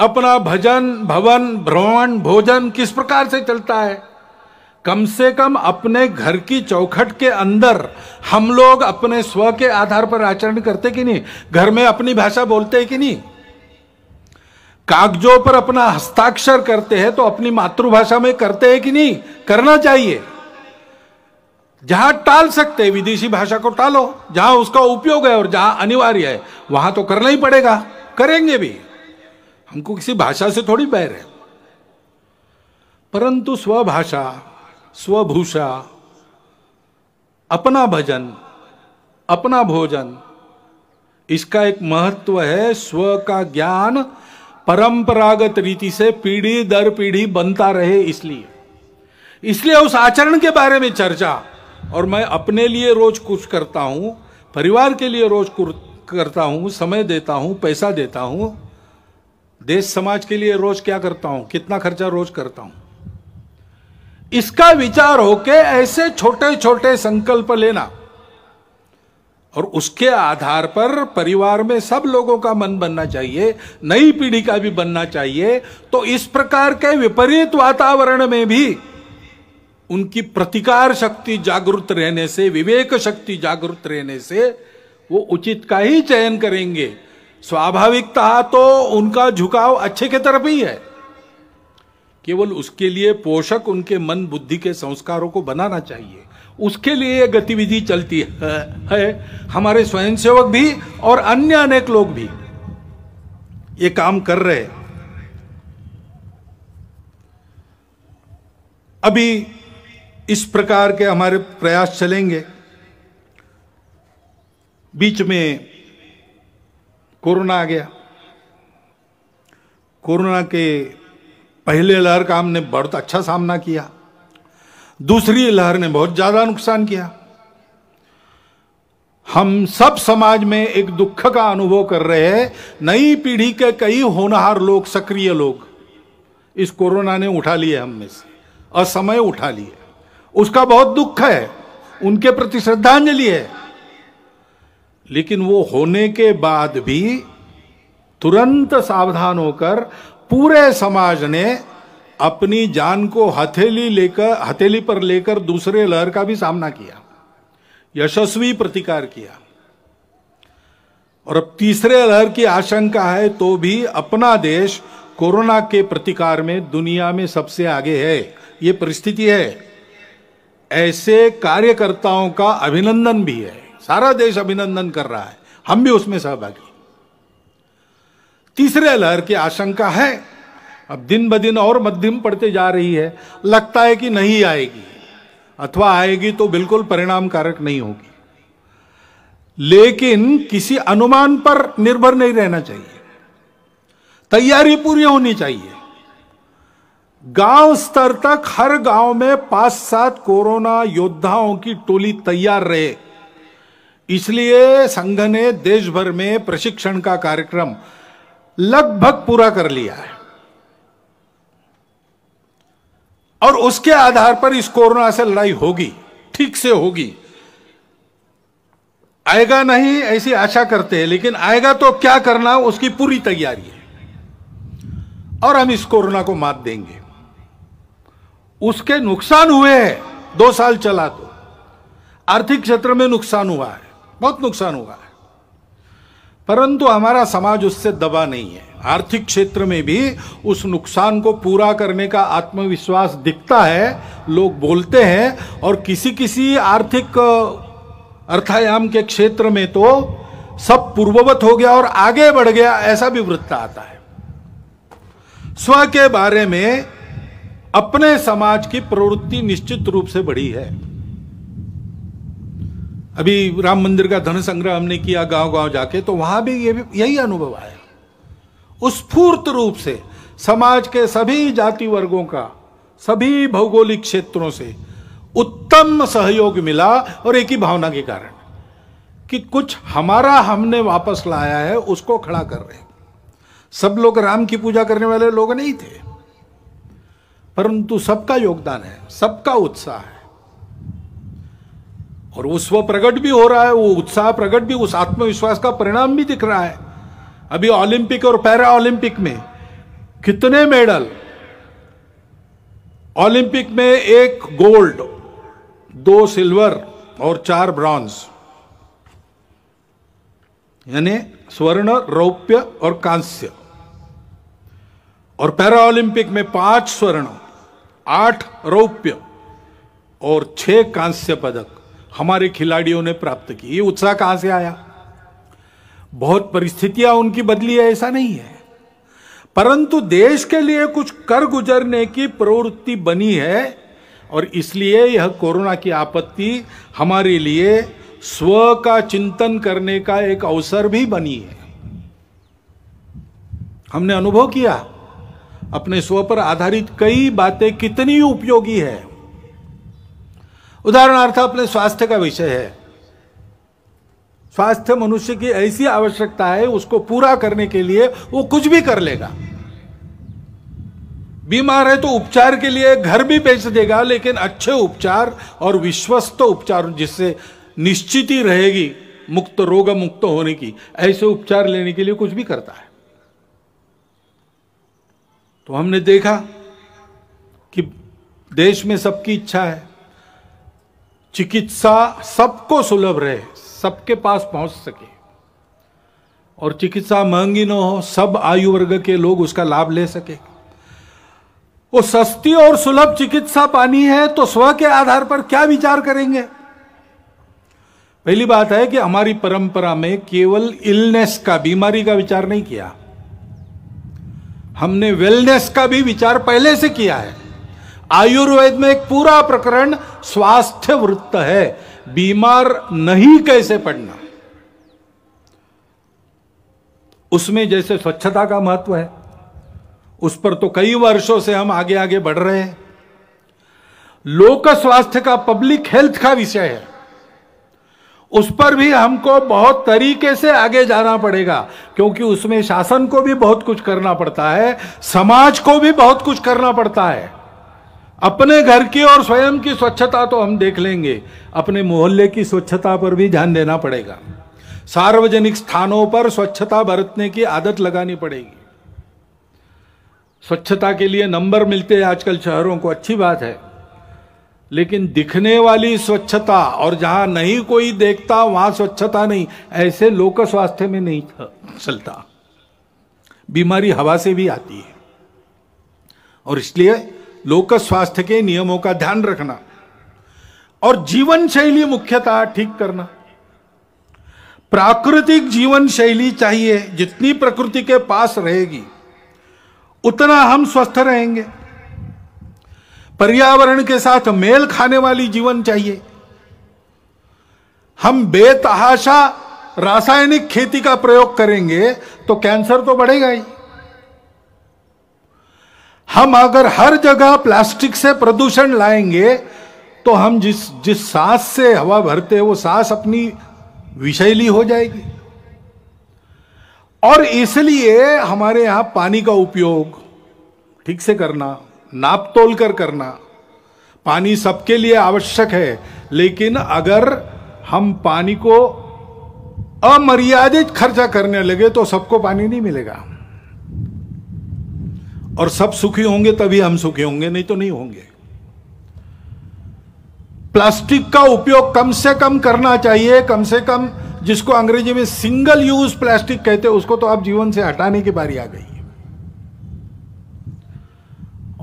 Speaker 3: अपना भजन भवन भ्रमण भोजन किस प्रकार से चलता है कम से कम अपने घर की चौखट के अंदर हम लोग अपने स्व के आधार पर आचरण करते कि नहीं घर में अपनी भाषा बोलते हैं कि नहीं कागजों पर अपना हस्ताक्षर करते हैं तो अपनी मातृभाषा में करते हैं कि नहीं करना चाहिए जहां टाल सकते विदेशी भाषा को टालो जहां उसका उपयोग है और जहां अनिवार्य है वहां तो करना ही पड़ेगा करेंगे भी हमको किसी भाषा से थोड़ी बैर है परंतु स्वभाषा स्वभूषा अपना भजन अपना भोजन इसका एक महत्व है स्व का ज्ञान परंपरागत रीति से पीढ़ी दर पीढ़ी बनता रहे इसलिए इसलिए उस आचरण के बारे में चर्चा और मैं अपने लिए रोज कुछ करता हूँ परिवार के लिए रोज करता हूँ समय देता हूँ पैसा देता हूँ देश समाज के लिए रोज क्या करता हूँ कितना खर्चा रोज करता हूँ इसका विचार होके ऐसे छोटे छोटे संकल्प लेना और उसके आधार पर परिवार में सब लोगों का मन बनना चाहिए नई पीढ़ी का भी बनना चाहिए तो इस प्रकार के विपरीत वातावरण में भी उनकी प्रतिकार शक्ति जागृत रहने से विवेक शक्ति जागृत रहने से वो उचित का ही चयन करेंगे स्वाभाविकता तो उनका झुकाव अच्छे की तरफ ही है केवल उसके लिए पोषक उनके मन बुद्धि के संस्कारों को बनाना चाहिए उसके लिए यह गतिविधि चलती है हमारे स्वयंसेवक भी और अन्य अनेक लोग भी ये काम कर रहे अभी इस प्रकार के हमारे प्रयास चलेंगे बीच में कोरोना आ गया कोरोना के पहले लहर का हमने बहुत अच्छा सामना किया दूसरी लहर ने बहुत ज्यादा नुकसान किया हम सब समाज में एक दुख का अनुभव कर रहे हैं नई पीढ़ी के कई होनहार लोग सक्रिय लोग इस कोरोना ने उठा लिए हम में से असमय उठा लिए उसका बहुत दुख है उनके प्रति श्रद्धांजलि है लेकिन वो होने के बाद भी तुरंत सावधान होकर पूरे समाज ने अपनी जान को हथेली लेकर हथेली पर लेकर दूसरे लहर का भी सामना किया यशस्वी प्रतिकार किया और अब तीसरे लहर की आशंका है तो भी अपना देश कोरोना के प्रतिकार में दुनिया में सबसे आगे है ये परिस्थिति है ऐसे कार्यकर्ताओं का अभिनंदन भी है सारा देश अभिनंदन कर रहा है हम भी उसमें सहभागी तीसरे लहर की आशंका है अब दिन ब दिन और मध्यम पड़ते जा रही है लगता है कि नहीं आएगी अथवा आएगी तो बिल्कुल परिणामकारक नहीं होगी लेकिन किसी अनुमान पर निर्भर नहीं रहना चाहिए तैयारी पूरी होनी चाहिए गांव स्तर तक हर गांव में पांच सात कोरोना योद्धाओं की टोली तैयार रहे इसलिए संघ ने देश भर में प्रशिक्षण का कार्यक्रम लगभग पूरा कर लिया है और उसके आधार पर इस कोरोना से लड़ाई होगी ठीक से होगी आएगा नहीं ऐसी आशा करते हैं लेकिन आएगा तो क्या करना उसकी पूरी तैयारी है और हम इस कोरोना को मात देंगे उसके नुकसान हुए हैं दो साल चला तो आर्थिक क्षेत्र में नुकसान हुआ है बहुत नुकसान हुआ है परंतु हमारा समाज उससे दबा नहीं है आर्थिक क्षेत्र में भी उस नुकसान को पूरा करने का आत्मविश्वास दिखता है लोग बोलते हैं और किसी किसी आर्थिक अर्थायाम के क्षेत्र में तो सब पूर्ववत हो गया और आगे बढ़ गया ऐसा भी वृत्त आता है स्व के बारे में अपने समाज की प्रवृत्ति निश्चित रूप से बढ़ी है अभी राम मंदिर का धन संग्रह हमने किया गांव गांव जाके तो वहां भी ये भी यही अनुभव आया उत्फूर्त रूप से समाज के सभी जाति वर्गों का सभी भौगोलिक क्षेत्रों से उत्तम सहयोग मिला और एक ही भावना के कारण कि कुछ हमारा हमने वापस लाया है उसको खड़ा कर रहे सब लोग राम की पूजा करने वाले लोग नहीं थे परंतु सबका योगदान है सबका उत्साह है और वो स्व प्रकट भी हो रहा है वो उत्साह प्रकट भी उस आत्मविश्वास का परिणाम भी दिख रहा है अभी ओलंपिक और पैरा ओलंपिक में कितने मेडल ओलंपिक में एक गोल्ड दो सिल्वर और चार ब्रॉन्ज यानी स्वर्ण रौप्य और कांस्य और पैरा ओलंपिक में पांच स्वर्ण आठ रौप्य और छह कांस्य पदक हमारे खिलाड़ियों ने प्राप्त की ये उत्साह कहां से आया बहुत परिस्थितियां उनकी बदली है ऐसा नहीं है परंतु देश के लिए कुछ कर गुजरने की प्रवृत्ति बनी है और इसलिए यह कोरोना की आपत्ति हमारे लिए स्व का चिंतन करने का एक अवसर भी बनी है हमने अनुभव किया अपने स्व पर आधारित कई बातें कितनी उपयोगी है उदाहरणार्थ अपने स्वास्थ्य का विषय है स्वास्थ्य मनुष्य की ऐसी आवश्यकता है उसको पूरा करने के लिए वो कुछ भी कर लेगा बीमार है तो उपचार के लिए घर भी बेच देगा लेकिन अच्छे उपचार और विश्वस्त उपचार जिससे निश्चित ही रहेगी मुक्त रोग मुक्त होने की ऐसे उपचार लेने के लिए कुछ भी करता है तो हमने देखा कि देश में सबकी इच्छा है चिकित्सा सबको सुलभ रहे सबके पास पहुंच सके और चिकित्सा महंगी न हो सब आयु वर्ग के लोग उसका लाभ ले सके वो सस्ती और सुलभ चिकित्सा पानी है तो स्व के आधार पर क्या विचार करेंगे पहली बात है कि हमारी परंपरा में केवल इलनेस का बीमारी का विचार नहीं किया हमने वेलनेस का भी विचार पहले से किया है आयुर्वेद में एक पूरा प्रकरण स्वास्थ्य वृत्त है बीमार नहीं कैसे पड़ना उसमें जैसे स्वच्छता का महत्व है उस पर तो कई वर्षों से हम आगे आगे बढ़ रहे हैं लोक स्वास्थ्य का पब्लिक हेल्थ का विषय है उस पर भी हमको बहुत तरीके से आगे जाना पड़ेगा क्योंकि उसमें शासन को भी बहुत कुछ करना पड़ता है समाज को भी बहुत कुछ करना पड़ता है अपने घर की और स्वयं की स्वच्छता तो हम देख लेंगे अपने मोहल्ले की स्वच्छता पर भी ध्यान देना पड़ेगा सार्वजनिक स्थानों पर स्वच्छता बरतने की आदत लगानी पड़ेगी स्वच्छता के लिए नंबर मिलते हैं आजकल शहरों को अच्छी बात है लेकिन दिखने वाली स्वच्छता और जहां नहीं कोई देखता वहां स्वच्छता नहीं ऐसे लोक स्वास्थ्य में नहीं चलता बीमारी हवा से भी आती है और इसलिए लोक स्वास्थ्य के नियमों का ध्यान रखना और जीवन शैली मुख्यतः ठीक करना प्राकृतिक जीवन शैली चाहिए जितनी प्रकृति के पास रहेगी उतना हम स्वस्थ रहेंगे पर्यावरण के साथ मेल खाने वाली जीवन चाहिए हम बेतहाशा रासायनिक खेती का प्रयोग करेंगे तो कैंसर तो बढ़ेगा ही हम अगर हर जगह प्लास्टिक से प्रदूषण लाएंगे तो हम जिस जिस सांस से हवा भरते हैं वो सांस अपनी विषैली हो जाएगी और इसलिए हमारे यहां पानी का उपयोग ठीक से करना नाप तोल कर करना पानी सबके लिए आवश्यक है लेकिन अगर हम पानी को अमर्यादित खर्चा करने लगे तो सबको पानी नहीं मिलेगा और सब सुखी होंगे तभी हम सुखी होंगे नहीं तो नहीं होंगे प्लास्टिक का उपयोग कम से कम करना चाहिए कम से कम जिसको अंग्रेजी में सिंगल यूज प्लास्टिक कहते हैं उसको तो आप जीवन से हटाने की बारी आ गई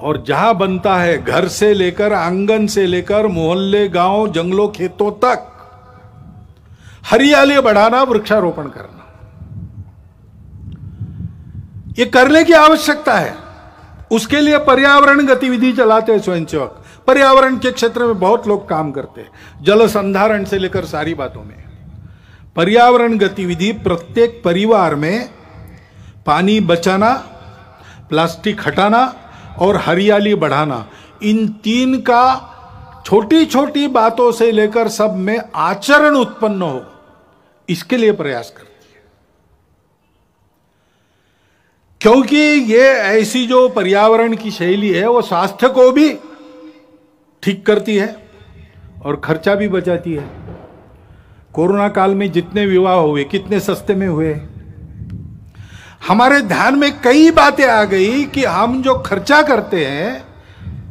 Speaker 3: और जहां बनता है घर से लेकर आंगन से लेकर मोहल्ले गांव जंगलों खेतों तक हरियाली बढ़ाना वृक्षारोपण करना ये करने की आवश्यकता है उसके लिए पर्यावरण गतिविधि चलाते हैं स्वयंसेवक पर्यावरण के क्षेत्र में बहुत लोग काम करते हैं जल संधारण से लेकर सारी बातों में पर्यावरण गतिविधि प्रत्येक परिवार में पानी बचाना प्लास्टिक हटाना और हरियाली बढ़ाना इन तीन का छोटी छोटी बातों से लेकर सब में आचरण उत्पन्न हो इसके लिए प्रयास करती है क्योंकि ये ऐसी जो पर्यावरण की शैली है वो स्वास्थ्य को भी ठीक करती है और खर्चा भी बचाती है कोरोना काल में जितने विवाह हुए कितने सस्ते में हुए हमारे ध्यान में कई बातें आ गई कि हम जो खर्चा करते हैं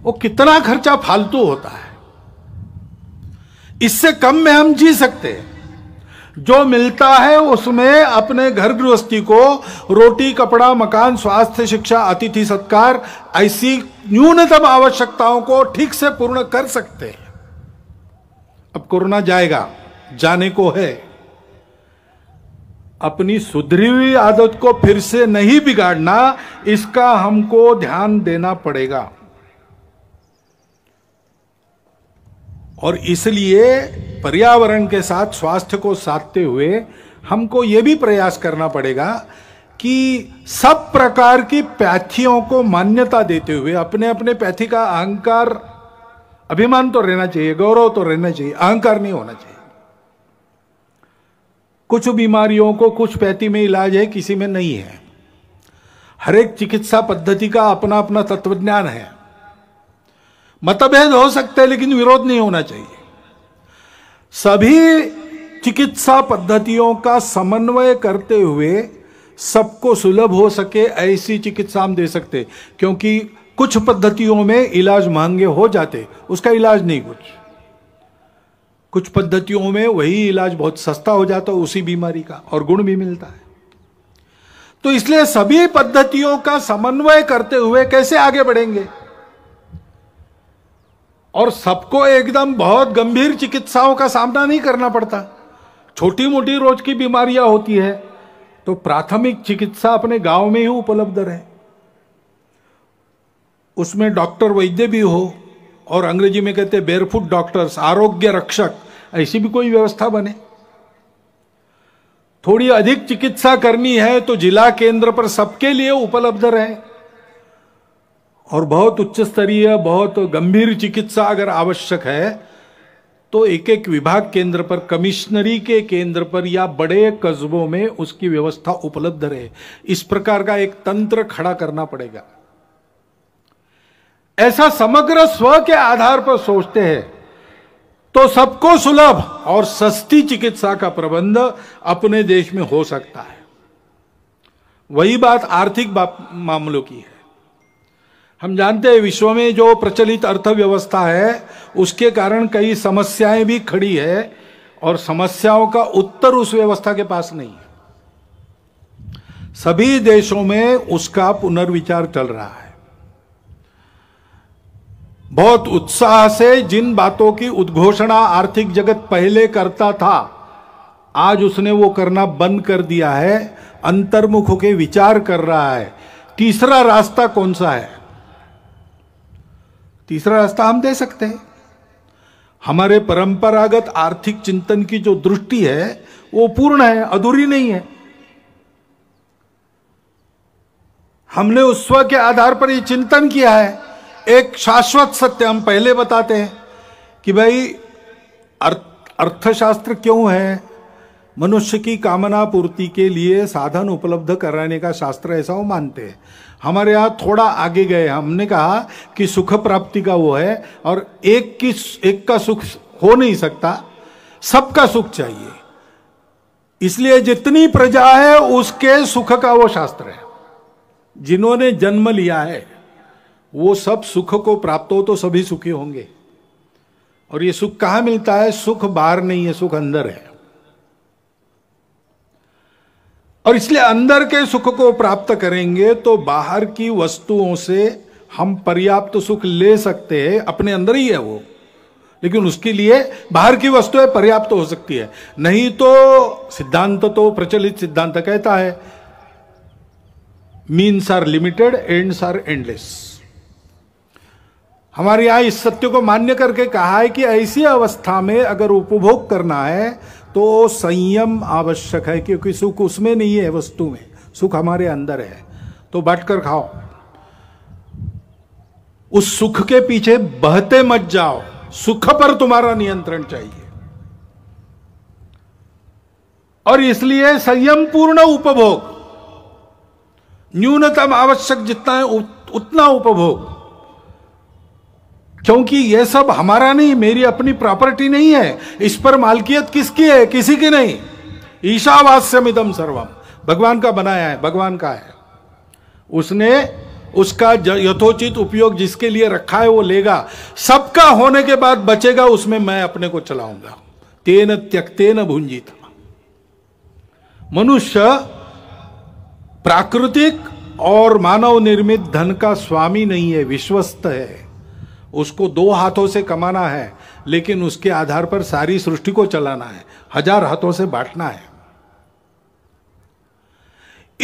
Speaker 3: वो कितना खर्चा फालतू होता है इससे कम में हम जी सकते हैं जो मिलता है उसमें अपने घर गृहस्थी को रोटी कपड़ा मकान स्वास्थ्य शिक्षा अतिथि सत्कार ऐसी न्यूनतम आवश्यकताओं को ठीक से पूर्ण कर सकते हैं अब कोरोना जाएगा जाने को है अपनी सुधरी हुई आदत को फिर से नहीं बिगाड़ना इसका हमको ध्यान देना पड़ेगा और इसलिए पर्यावरण के साथ स्वास्थ्य को साधते हुए हमको ये भी प्रयास करना पड़ेगा कि सब प्रकार की पैथियों को मान्यता देते हुए अपने अपने पैथी का अहंकार अभिमान तो रहना चाहिए गौरव तो रहना चाहिए अहंकार नहीं होना चाहिए कुछ बीमारियों को कुछ पैती में इलाज है किसी में नहीं है हर एक चिकित्सा पद्धति का अपना अपना तत्वज्ञान है मतभेद हो सकते हैं लेकिन विरोध नहीं होना चाहिए सभी चिकित्सा पद्धतियों का समन्वय करते हुए सबको सुलभ हो सके ऐसी चिकित्सा हम दे सकते क्योंकि कुछ पद्धतियों में इलाज महंगे हो जाते उसका इलाज नहीं कुछ कुछ पद्धतियों में वही इलाज बहुत सस्ता हो जाता है उसी बीमारी का और गुण भी मिलता है तो इसलिए सभी पद्धतियों का समन्वय करते हुए कैसे आगे बढ़ेंगे और सबको एकदम बहुत गंभीर चिकित्साओं का सामना नहीं करना पड़ता छोटी मोटी रोज की बीमारियां होती है तो प्राथमिक चिकित्सा अपने गांव में ही उपलब्ध रहे उसमें डॉक्टर वैद्य भी हो और अंग्रेजी में कहते हैं बेरफुट डॉक्टर्स आरोग्य रक्षक ऐसी भी कोई व्यवस्था बने थोड़ी अधिक चिकित्सा करनी है तो जिला केंद्र पर सबके लिए उपलब्ध रहे और बहुत उच्च स्तरीय बहुत गंभीर चिकित्सा अगर आवश्यक है तो एक एक विभाग केंद्र पर कमिश्नरी के केंद्र पर या बड़े कस्बों में उसकी व्यवस्था उपलब्ध रहे इस प्रकार का एक तंत्र खड़ा करना पड़ेगा ऐसा समग्र स्व के आधार पर सोचते हैं तो सबको सुलभ और सस्ती चिकित्सा का प्रबंध अपने देश में हो सकता है वही बात आर्थिक मामलों की है हम जानते हैं विश्व में जो प्रचलित अर्थव्यवस्था है उसके कारण कई समस्याएं भी खड़ी है और समस्याओं का उत्तर उस व्यवस्था के पास नहीं है सभी देशों में उसका पुनर्विचार चल रहा है बहुत उत्साह से जिन बातों की उद्घोषणा आर्थिक जगत पहले करता था आज उसने वो करना बंद कर दिया है अंतर्मुख होकर विचार कर रहा है तीसरा रास्ता कौन सा है तीसरा रास्ता हम दे सकते हैं हमारे परंपरागत आर्थिक चिंतन की जो दृष्टि है वो पूर्ण है अधूरी नहीं है हमने उस स्व के आधार पर यह चिंतन किया है एक शाश्वत सत्य हम पहले बताते हैं कि भाई अर्थ अर्थशास्त्र क्यों है मनुष्य की कामना पूर्ति के लिए साधन उपलब्ध कराने का शास्त्र ऐसा वो मानते हैं हमारे यहाँ थोड़ा आगे गए हमने कहा कि सुख प्राप्ति का वो है और एक की एक का सुख हो नहीं सकता सबका सुख चाहिए इसलिए जितनी प्रजा है उसके सुख का वो शास्त्र है जिन्होंने जन्म लिया है वो सब सुख को प्राप्त हो तो सभी सुखी होंगे और ये सुख कहां मिलता है सुख बाहर नहीं है सुख अंदर है और इसलिए अंदर के सुख को प्राप्त करेंगे तो बाहर की वस्तुओं से हम पर्याप्त तो सुख ले सकते हैं अपने अंदर ही है वो लेकिन उसके लिए बाहर की वस्तुएं पर्याप्त तो हो सकती है नहीं तो सिद्धांत तो प्रचलित सिद्धांत कहता है means are limited ends are endless हमारे यहाँ इस सत्य को मान्य करके कहा है कि ऐसी अवस्था में अगर उपभोग करना है तो संयम आवश्यक है क्योंकि सुख उसमें नहीं है वस्तु में सुख हमारे अंदर है तो बट कर खाओ उस सुख के पीछे बहते मत जाओ सुख पर तुम्हारा नियंत्रण चाहिए और इसलिए संयम पूर्ण उपभोग न्यूनतम आवश्यक जितना है उतना उपभोग क्योंकि यह सब हमारा नहीं मेरी अपनी प्रॉपर्टी नहीं है इस पर मालकियत किसकी है किसी की नहीं ईशावास्यम इदम सर्वम भगवान का बनाया है भगवान का है उसने उसका यथोचित उपयोग जिसके लिए रखा है वो लेगा सबका होने के बाद बचेगा उसमें मैं अपने को चलाऊंगा तेन भूंजी भूंजित मनुष्य प्राकृतिक और मानव निर्मित धन का स्वामी नहीं है विश्वस्त है उसको दो हाथों से कमाना है लेकिन उसके आधार पर सारी सृष्टि को चलाना है हजार हाथों से बांटना है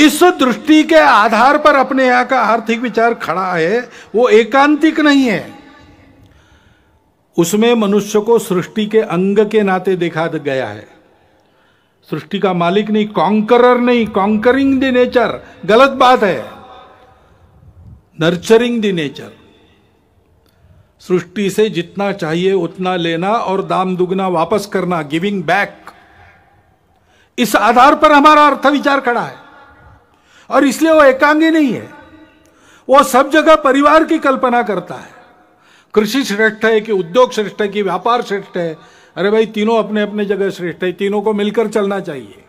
Speaker 3: इस दृष्टि के आधार पर अपने यहां का आर्थिक विचार खड़ा है वो एकांतिक नहीं है उसमें मनुष्य को सृष्टि के अंग के नाते देखा गया है सृष्टि का मालिक नहीं कॉन्करर नहीं कॉन्करिंग द नेचर गलत बात है नर्चरिंग द नेचर सृष्टि से जितना चाहिए उतना लेना और दाम दुगना वापस करना गिविंग बैक इस आधार पर हमारा अर्थ विचार खड़ा है और इसलिए वो एकांगी नहीं है वो सब जगह परिवार की कल्पना करता है कृषि श्रेष्ठ है कि उद्योग श्रेष्ठ है कि व्यापार श्रेष्ठ है अरे भाई तीनों अपने अपने जगह श्रेष्ठ है तीनों को मिलकर चलना चाहिए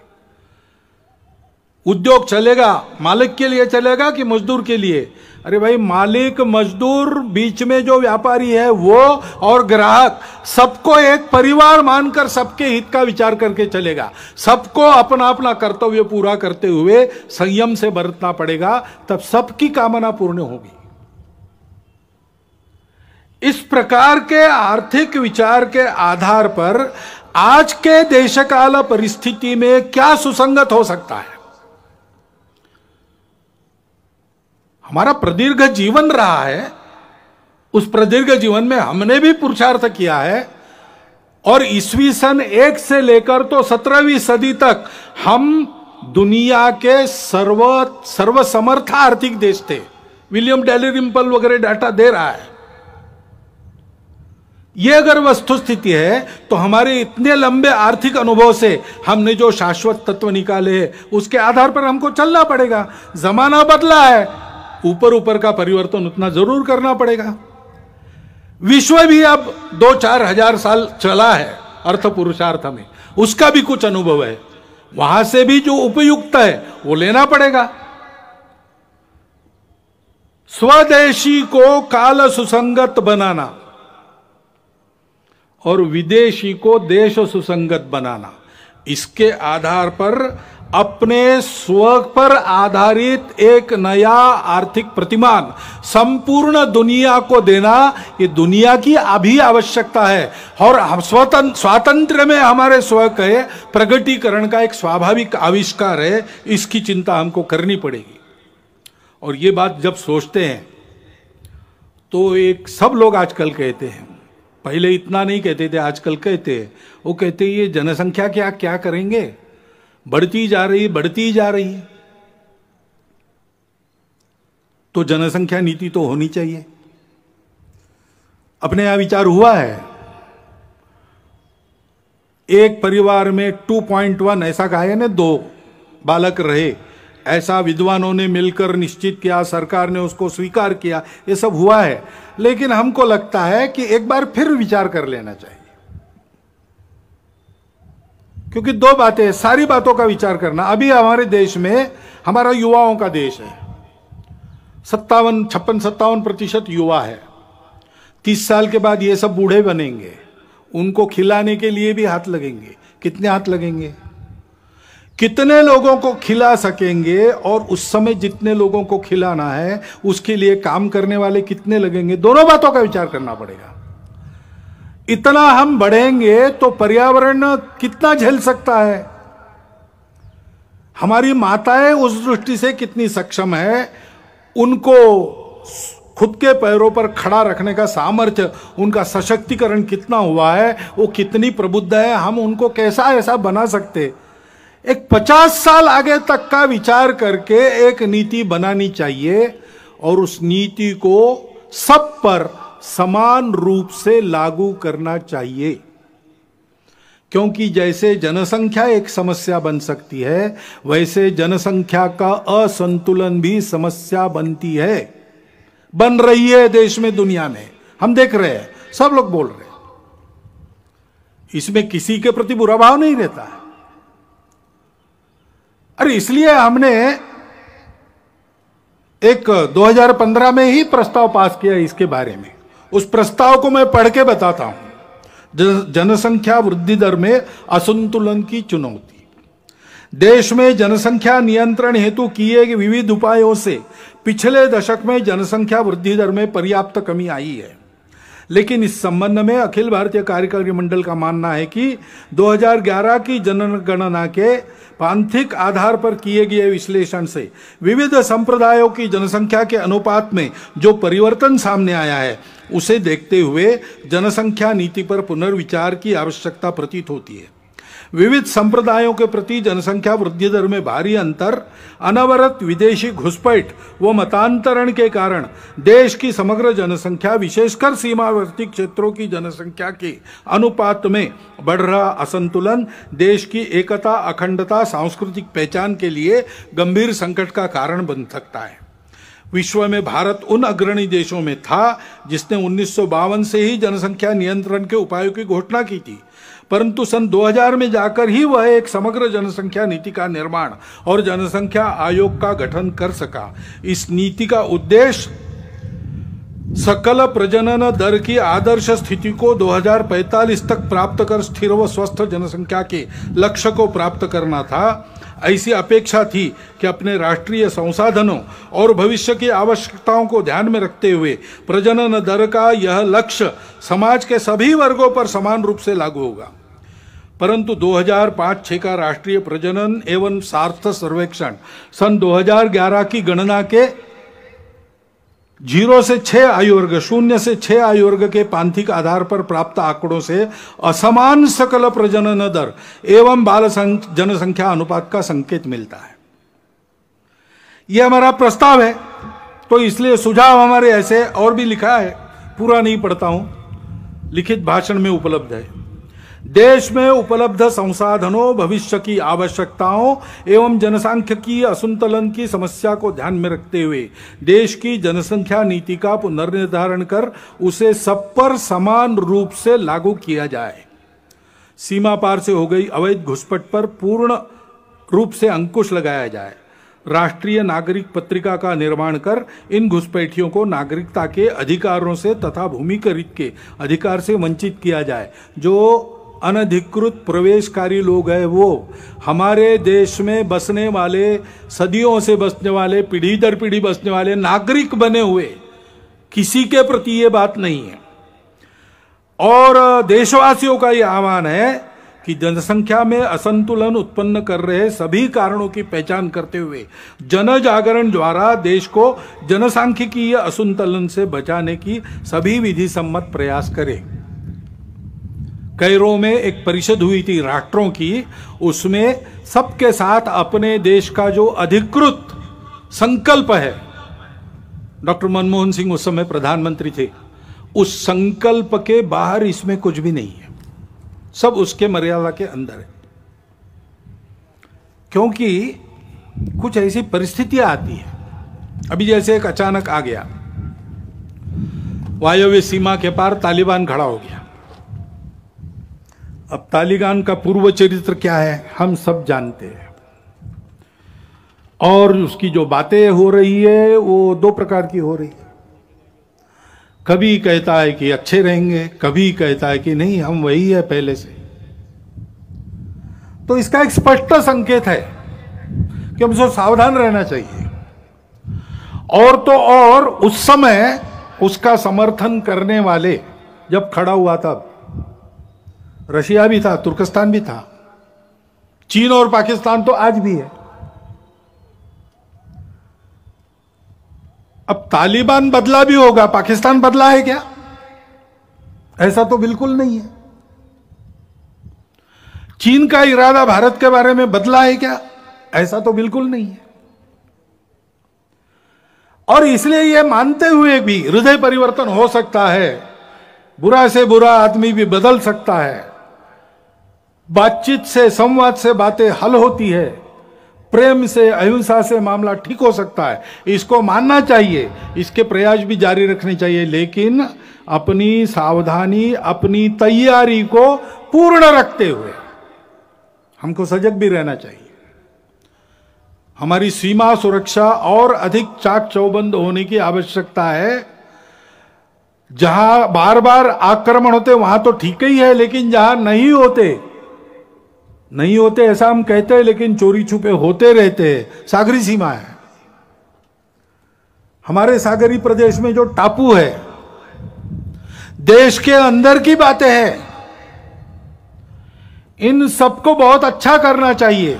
Speaker 3: उद्योग चलेगा मालिक के लिए चलेगा कि मजदूर के लिए अरे भाई मालिक मजदूर बीच में जो व्यापारी है वो और ग्राहक सबको एक परिवार मानकर सबके हित का विचार करके चलेगा सबको अपना अपना कर्तव्य पूरा करते हुए संयम से बरतना पड़ेगा तब सबकी कामना पूर्ण होगी इस प्रकार के आर्थिक विचार के आधार पर आज के देशकाल परिस्थिति में क्या सुसंगत हो सकता है हमारा प्रदीर्घ जीवन रहा है उस प्रदीर्घ जीवन में हमने भी पुरुषार्थ किया है और ईस्वी सन एक से लेकर तो सत्रहवीं सदी तक हम दुनिया के सर्व सर्वसमर्थ आर्थिक देश थे विलियम डेली रिम्पल वगैरह डाटा दे रहा है ये अगर वस्तु स्थिति है तो हमारे इतने लंबे आर्थिक अनुभव से हमने जो शाश्वत तत्व निकाले उसके आधार पर हमको चलना पड़ेगा जमाना बदला है ऊपर ऊपर का परिवर्तन उतना जरूर करना पड़ेगा विश्व भी अब दो चार हजार साल चला है अर्थ पुरुषार्थ में उसका भी कुछ अनुभव है वहां से भी जो उपयुक्त है वो लेना पड़ेगा स्वदेशी को काल सुसंगत बनाना और विदेशी को देश सुसंगत बनाना इसके आधार पर अपने स्व पर आधारित एक नया आर्थिक प्रतिमान संपूर्ण दुनिया को देना ये दुनिया की अभी आवश्यकता है और हम स्वतंत्र स्वातंत्र में हमारे स्व के प्रगटीकरण का एक स्वाभाविक आविष्कार है इसकी चिंता हमको करनी पड़ेगी और ये बात जब सोचते हैं तो एक सब लोग आजकल कहते हैं पहले इतना नहीं कहते थे आजकल कहते हैं वो कहते ये जनसंख्या क्या क्या करेंगे बढ़ती जा रही है बढ़ती जा रही है तो जनसंख्या नीति तो होनी चाहिए अपने यहां विचार हुआ है एक परिवार में 2.1 ऐसा कहा है ना दो बालक रहे ऐसा विद्वानों ने मिलकर निश्चित किया सरकार ने उसको स्वीकार किया ये सब हुआ है लेकिन हमको लगता है कि एक बार फिर विचार कर लेना चाहिए क्योंकि दो बातें सारी बातों का विचार करना अभी हमारे देश में हमारा युवाओं का देश है सत्तावन छप्पन सत्तावन प्रतिशत युवा है तीस साल के बाद ये सब बूढ़े बनेंगे उनको खिलाने के लिए भी हाथ लगेंगे कितने हाथ लगेंगे कितने लोगों को खिला सकेंगे और उस समय जितने लोगों को खिलाना है उसके लिए काम करने वाले कितने लगेंगे दोनों बातों का विचार करना पड़ेगा इतना हम बढ़ेंगे तो पर्यावरण कितना झेल सकता है हमारी माताएं उस दृष्टि से कितनी सक्षम है उनको खुद के पैरों पर खड़ा रखने का सामर्थ्य उनका सशक्तिकरण कितना हुआ है वो कितनी प्रबुद्ध है हम उनको कैसा ऐसा बना सकते एक पचास साल आगे तक का विचार करके एक नीति बनानी चाहिए और उस नीति को सब पर समान रूप से लागू करना चाहिए क्योंकि जैसे जनसंख्या एक समस्या बन सकती है वैसे जनसंख्या का असंतुलन भी समस्या बनती है बन रही है देश में दुनिया में हम देख रहे हैं सब लोग बोल रहे हैं इसमें किसी के प्रति बुरा भाव नहीं रहता है अरे इसलिए हमने एक 2015 में ही प्रस्ताव पास किया इसके बारे में उस प्रस्ताव को मैं पढ़ के बताता हूं जनसंख्या वृद्धि दर में असंतुलन की चुनौती देश में जनसंख्या नियंत्रण हेतु किए गए विविध उपायों से पिछले दशक में जनसंख्या वृद्धि दर में पर्याप्त कमी आई है लेकिन इस संबंध में अखिल भारतीय कार्यकारी मंडल का मानना है कि 2011 की जनगणना के पांथिक आधार पर किए गए विश्लेषण से विविध संप्रदायों की जनसंख्या के अनुपात में जो परिवर्तन सामने आया है उसे देखते हुए जनसंख्या नीति पर पुनर्विचार की आवश्यकता प्रतीत होती है विविध संप्रदायों के प्रति जनसंख्या वृद्धि दर में भारी अंतर अनवरत विदेशी घुसपैठ व मतांतरण के कारण देश की समग्र जनसंख्या विशेषकर सीमावर्ती क्षेत्रों की जनसंख्या के अनुपात में बढ़ रहा असंतुलन देश की एकता अखंडता सांस्कृतिक पहचान के लिए गंभीर संकट का कारण बन सकता है विश्व में भारत उन अग्रणी देशों में था जिसने उन्नीस से ही जनसंख्या नियंत्रण के उपायों की घोषणा की थी परंतु सन 2000 में जाकर ही वह एक समग्र जनसंख्या नीति का निर्माण और जनसंख्या आयोग का गठन कर सका इस नीति का उद्देश्य सकल प्रजनन दर की आदर्श स्थिति को 2045 तक प्राप्त कर स्थिर व स्वस्थ जनसंख्या के लक्ष्य को प्राप्त करना था ऐसी अपेक्षा थी कि अपने राष्ट्रीय संसाधनों और भविष्य की आवश्यकताओं को ध्यान में रखते हुए प्रजनन दर का यह लक्ष्य समाज के सभी वर्गों पर समान रूप से लागू होगा परंतु 2005-6 का राष्ट्रीय प्रजनन एवं सार्थ सर्वेक्षण सन 2011 की गणना के जीरो से छह आयु वर्ग शून्य से छह आयु वर्ग के पांथिक आधार पर प्राप्त आंकड़ों से असमान सकल प्रजनन दर एवं बाल जनसंख्या अनुपात का संकेत मिलता है यह हमारा प्रस्ताव है तो इसलिए सुझाव हमारे ऐसे और भी लिखा है पूरा नहीं पढ़ता हूं लिखित भाषण में उपलब्ध है देश में उपलब्ध संसाधनों भविष्य की आवश्यकताओं एवं की असंतुलन की समस्या को ध्यान में रखते हुए देश की जनसंख्या नीति का पुनर्निर्धारण कर उसे सब पर समान रूप से लागू किया जाए सीमा पार से हो गई अवैध घुसपट पर पूर्ण रूप से अंकुश लगाया जाए राष्ट्रीय नागरिक पत्रिका का निर्माण कर इन घुसपैठियों को नागरिकता के अधिकारों से तथा भूमि खरीद के अधिकार से वंचित किया जाए जो अनधिकृत प्रवेशकारी लोग हैं वो हमारे देश में बसने वाले सदियों से बसने वाले पीढ़ी दर पीढ़ी बसने वाले नागरिक बने हुए किसी के प्रति ये बात नहीं है और देशवासियों का ये आह्वान है कि जनसंख्या में असंतुलन उत्पन्न कर रहे सभी कारणों की पहचान करते हुए जन जागरण द्वारा देश को जनसांख्यिकीय असंतुलन से बचाने की सभी विधि सम्मत प्रयास करें कैरो में एक परिषद हुई थी राष्ट्रों की उसमें सबके साथ अपने देश का जो अधिकृत संकल्प है डॉक्टर मनमोहन सिंह उस समय प्रधानमंत्री थे उस संकल्प के बाहर इसमें कुछ भी नहीं है सब उसके मर्यादा के अंदर है क्योंकि कुछ ऐसी परिस्थितियां आती है अभी जैसे एक अचानक आ गया वायव्य सीमा के पार तालिबान खड़ा हो गया अब तालिबान का पूर्व चरित्र क्या है हम सब जानते हैं और उसकी जो बातें हो रही है वो दो प्रकार की हो रही है कभी कहता है कि अच्छे रहेंगे कभी कहता है कि नहीं हम वही है पहले से तो इसका एक स्पष्ट संकेत है कि हमसे सावधान रहना चाहिए और तो और उस समय उसका समर्थन करने वाले जब खड़ा हुआ था रशिया भी था तुर्कस्तान भी था चीन और पाकिस्तान तो आज भी है अब तालिबान बदला भी होगा पाकिस्तान बदला है क्या ऐसा तो बिल्कुल नहीं है चीन का इरादा भारत के बारे में बदला है क्या ऐसा तो बिल्कुल नहीं है और इसलिए यह मानते हुए भी हृदय परिवर्तन हो सकता है बुरा से बुरा आदमी भी बदल सकता है बातचीत से संवाद से बातें हल होती है प्रेम से अहिंसा से मामला ठीक हो सकता है इसको मानना चाहिए इसके प्रयास भी जारी रखने चाहिए लेकिन अपनी सावधानी अपनी तैयारी को पूर्ण रखते हुए हमको सजग भी रहना चाहिए हमारी सीमा सुरक्षा और अधिक चाक चौबंद होने की आवश्यकता है जहां बार बार आक्रमण होते वहां तो ठीक ही है लेकिन जहां नहीं होते नहीं होते ऐसा हम कहते हैं लेकिन चोरी छुपे होते रहते हैं सागरी सीमा है हमारे सागरी प्रदेश में जो टापू है देश के अंदर की बातें हैं इन सबको बहुत अच्छा करना चाहिए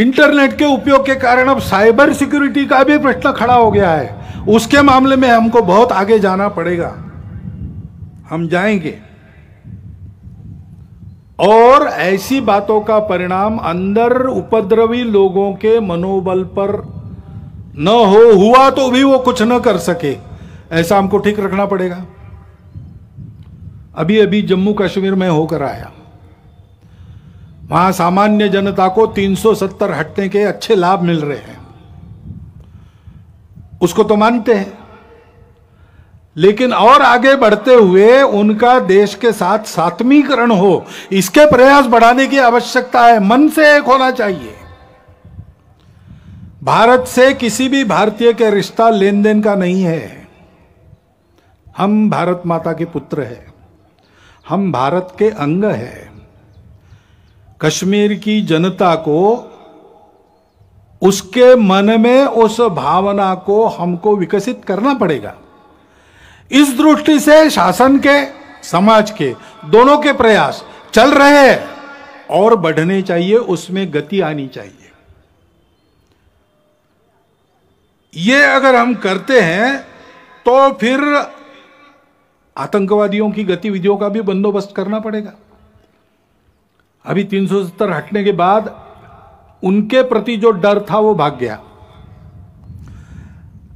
Speaker 3: इंटरनेट के उपयोग के कारण अब साइबर सिक्योरिटी का भी प्रश्न खड़ा हो गया है उसके मामले में हमको बहुत आगे जाना पड़ेगा हम जाएंगे और ऐसी बातों का परिणाम अंदर उपद्रवी लोगों के मनोबल पर न हो हुआ तो भी वो कुछ न कर सके ऐसा हमको ठीक रखना पड़ेगा अभी अभी जम्मू कश्मीर में होकर आया वहां सामान्य जनता को 370 हटने के अच्छे लाभ मिल रहे हैं उसको तो मानते हैं लेकिन और आगे बढ़ते हुए उनका देश के साथ सातमीकरण हो इसके प्रयास बढ़ाने की आवश्यकता है मन से एक होना चाहिए भारत से किसी भी भारतीय के रिश्ता लेन देन का नहीं है हम भारत माता के पुत्र हैं हम भारत के अंग हैं कश्मीर की जनता को उसके मन में उस भावना को हमको विकसित करना पड़ेगा इस दृष्टि से शासन के समाज के दोनों के प्रयास चल रहे हैं और बढ़ने चाहिए उसमें गति आनी चाहिए ये अगर हम करते हैं तो फिर आतंकवादियों की गतिविधियों का भी बंदोबस्त करना पड़ेगा अभी 370 हटने के बाद उनके प्रति जो डर था वो भाग गया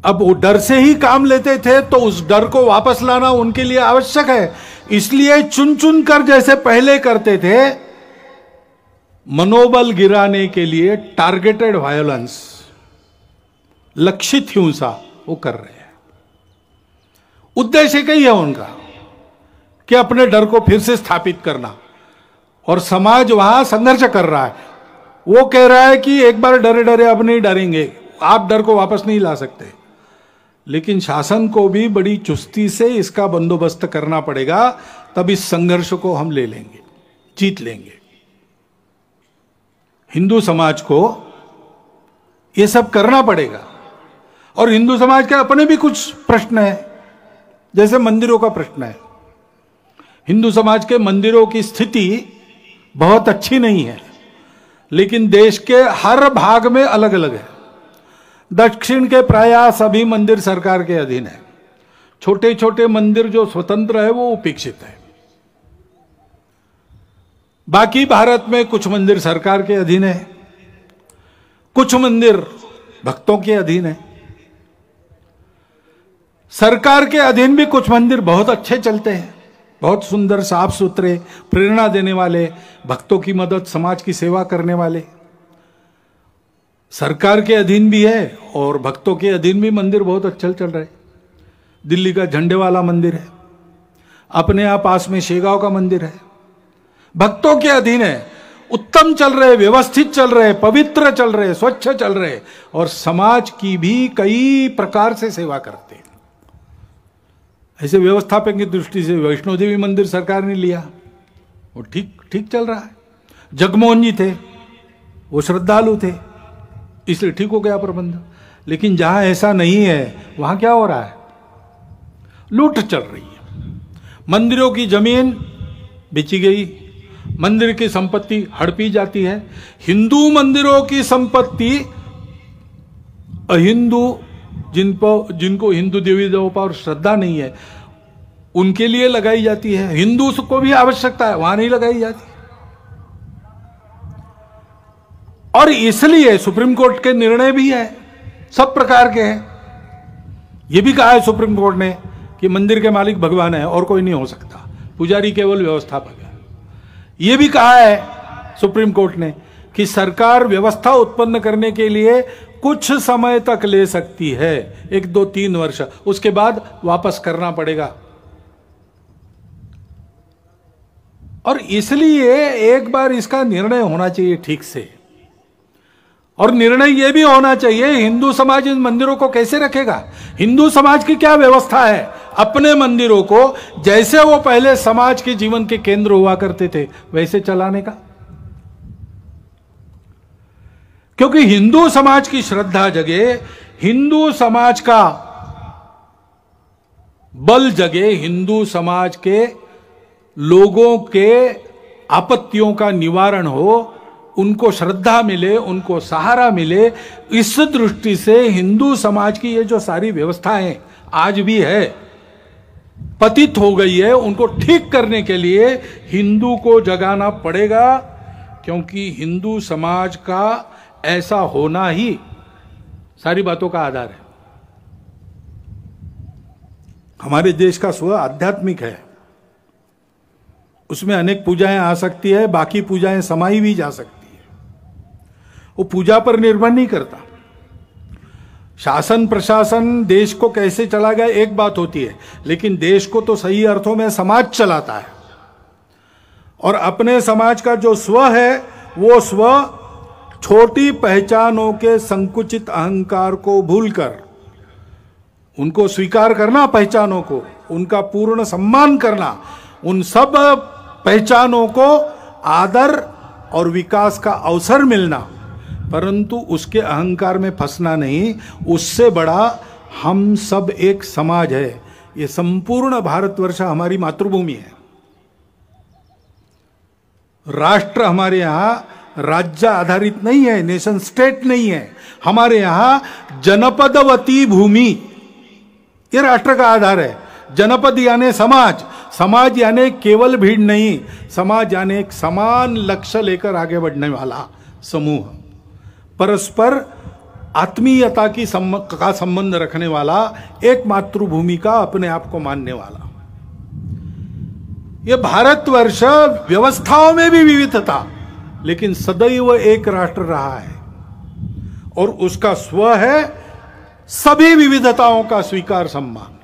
Speaker 3: अब वो डर से ही काम लेते थे तो उस डर को वापस लाना उनके लिए आवश्यक है इसलिए चुन चुन कर जैसे पहले करते थे मनोबल गिराने के लिए टारगेटेड वायलेंस लक्षित हिंसा वो कर रहे हैं उद्देश्य कही है उनका कि अपने डर को फिर से स्थापित करना और समाज वहां संघर्ष कर रहा है वो कह रहा है कि एक बार डरे डरे अब नहीं डरेंगे आप डर को वापस नहीं ला सकते लेकिन शासन को भी बड़ी चुस्ती से इसका बंदोबस्त करना पड़ेगा तब इस संघर्ष को हम ले लेंगे जीत लेंगे हिंदू समाज को ये सब करना पड़ेगा और हिंदू समाज के अपने भी कुछ प्रश्न है जैसे मंदिरों का प्रश्न है हिंदू समाज के मंदिरों की स्थिति बहुत अच्छी नहीं है लेकिन देश के हर भाग में अलग अलग है दक्षिण के प्राय सभी मंदिर सरकार के अधीन है छोटे छोटे मंदिर जो स्वतंत्र है वो उपेक्षित है बाकी भारत में कुछ मंदिर सरकार के अधीन है कुछ मंदिर भक्तों के अधीन है सरकार के अधीन भी कुछ मंदिर बहुत अच्छे चलते हैं बहुत सुंदर साफ सुथरे प्रेरणा देने वाले भक्तों की मदद समाज की सेवा करने वाले सरकार के अधीन भी है और भक्तों के अधीन भी मंदिर बहुत अच्छा चल रहा है दिल्ली का झंडे वाला मंदिर है अपने आप पास में शेगांव का मंदिर है भक्तों के अधीन है उत्तम चल रहे व्यवस्थित चल रहे पवित्र चल रहे स्वच्छ चल रहे और समाज की भी कई प्रकार से सेवा करते हैं ऐसे व्यवस्थापन की दृष्टि से वैष्णो देवी मंदिर सरकार ने लिया वो ठीक ठीक चल रहा है जगमोहन जी थे वो श्रद्धालु थे इसलिए ठीक हो गया प्रबंध लेकिन जहां ऐसा नहीं है वहां क्या हो रहा है लूट चल रही है मंदिरों की जमीन बेची गई मंदिर की संपत्ति हड़पी जाती है हिंदू मंदिरों की संपत्ति अहिंदू जिनको जिनको हिंदू देवी देवों पर श्रद्धा नहीं है उनके लिए लगाई जाती है हिंदू को भी आवश्यकता है वहां नहीं लगाई जाती और इसलिए सुप्रीम कोर्ट के निर्णय भी है सब प्रकार के हैं ये भी कहा है सुप्रीम कोर्ट ने कि मंदिर के मालिक भगवान है और कोई नहीं हो सकता पुजारी केवल व्यवस्थापक है ये भी कहा है सुप्रीम कोर्ट ने कि सरकार व्यवस्था उत्पन्न करने के लिए कुछ समय तक ले सकती है एक दो तीन वर्ष उसके बाद वापस करना पड़ेगा और इसलिए एक बार इसका निर्णय होना चाहिए ठीक से और निर्णय ये भी होना चाहिए हिंदू समाज इन मंदिरों को कैसे रखेगा हिंदू समाज की क्या व्यवस्था है अपने मंदिरों को जैसे वो पहले समाज के जीवन के केंद्र हुआ करते थे वैसे चलाने का क्योंकि हिंदू समाज की श्रद्धा जगे हिंदू समाज का बल जगे हिंदू समाज के लोगों के आपत्तियों का निवारण हो उनको श्रद्धा मिले उनको सहारा मिले इस दृष्टि से हिंदू समाज की ये जो सारी व्यवस्थाएं आज भी है पतित हो गई है उनको ठीक करने के लिए हिंदू को जगाना पड़ेगा क्योंकि हिंदू समाज का ऐसा होना ही सारी बातों का आधार है हमारे देश का स्व आध्यात्मिक है उसमें अनेक पूजाएं आ सकती है बाकी पूजाएं समाई भी जा सकती वो पूजा पर निर्भर नहीं करता शासन प्रशासन देश को कैसे चला गया एक बात होती है लेकिन देश को तो सही अर्थों में समाज चलाता है और अपने समाज का जो स्व है वो स्व छोटी पहचानों के संकुचित अहंकार को भूलकर उनको स्वीकार करना पहचानों को उनका पूर्ण सम्मान करना उन सब पहचानों को आदर और विकास का अवसर मिलना परंतु उसके अहंकार में फंसना नहीं उससे बड़ा हम सब एक समाज है ये संपूर्ण भारतवर्ष हमारी मातृभूमि है राष्ट्र हमारे यहाँ राज्य आधारित नहीं है नेशन स्टेट नहीं है हमारे यहाँ जनपदवती भूमि ये राष्ट्र का आधार है जनपद यानी समाज समाज यानी केवल भीड़ नहीं समाज यानी एक समान लक्ष्य लेकर आगे बढ़ने वाला समूह परस्पर आत्मीयता की सम्म, का संबंध रखने वाला एक मातृभूमि का अपने आप को मानने वाला यह भारतवर्ष व्यवस्थाओं में भी विविधता लेकिन सदैव एक राष्ट्र रहा है और उसका स्व है सभी विविधताओं का स्वीकार सम्मान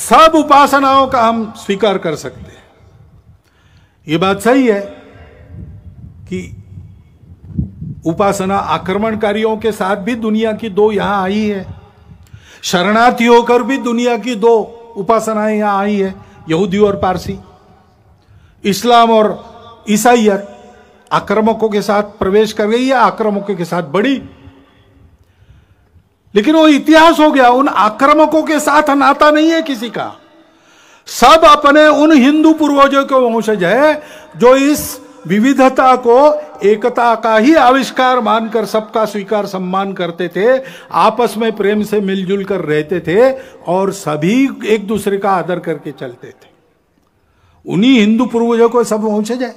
Speaker 3: सब उपासनाओं का हम स्वीकार कर सकते हैं यह बात सही है कि उपासना आक्रमणकारियों के साथ भी दुनिया की दो यहां आई है शरणार्थी होकर भी दुनिया की दो उपासनाएं यहां आई है यहूदी और पारसी इस्लाम और ईसाइयत आक्रमकों के साथ प्रवेश कर गई या आक्रमकों के साथ बड़ी लेकिन वो इतिहास हो गया उन आक्रमकों के साथ नाता नहीं है किसी का सब अपने उन हिंदू पूर्वजों के वंशज है जो इस विविधता को एकता का ही आविष्कार मानकर सबका स्वीकार सम्मान करते थे आपस में प्रेम से मिलजुल कर रहते थे और सभी एक दूसरे का आदर करके चलते थे उन्हीं हिंदू पूर्वजों को सब पहुंचे जाए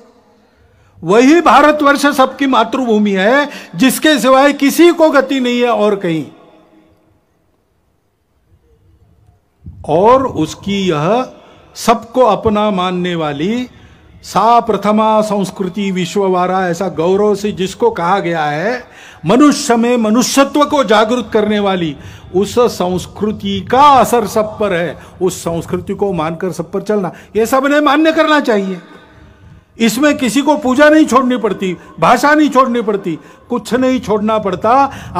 Speaker 3: वही भारतवर्ष सबकी मातृभूमि है जिसके सिवाय किसी को गति नहीं है और कहीं और उसकी यह सबको अपना मानने वाली सा प्रथमा संस्कृति विश्ववारा ऐसा गौरव से जिसको कहा गया है मनुष्य में मनुष्यत्व को जागृत करने वाली उस संस्कृति का असर सब पर है उस संस्कृति को मानकर सब पर चलना यह सब ने मान्य करना चाहिए इसमें किसी को पूजा नहीं छोड़नी पड़ती भाषा नहीं छोड़नी पड़ती कुछ नहीं छोड़ना पड़ता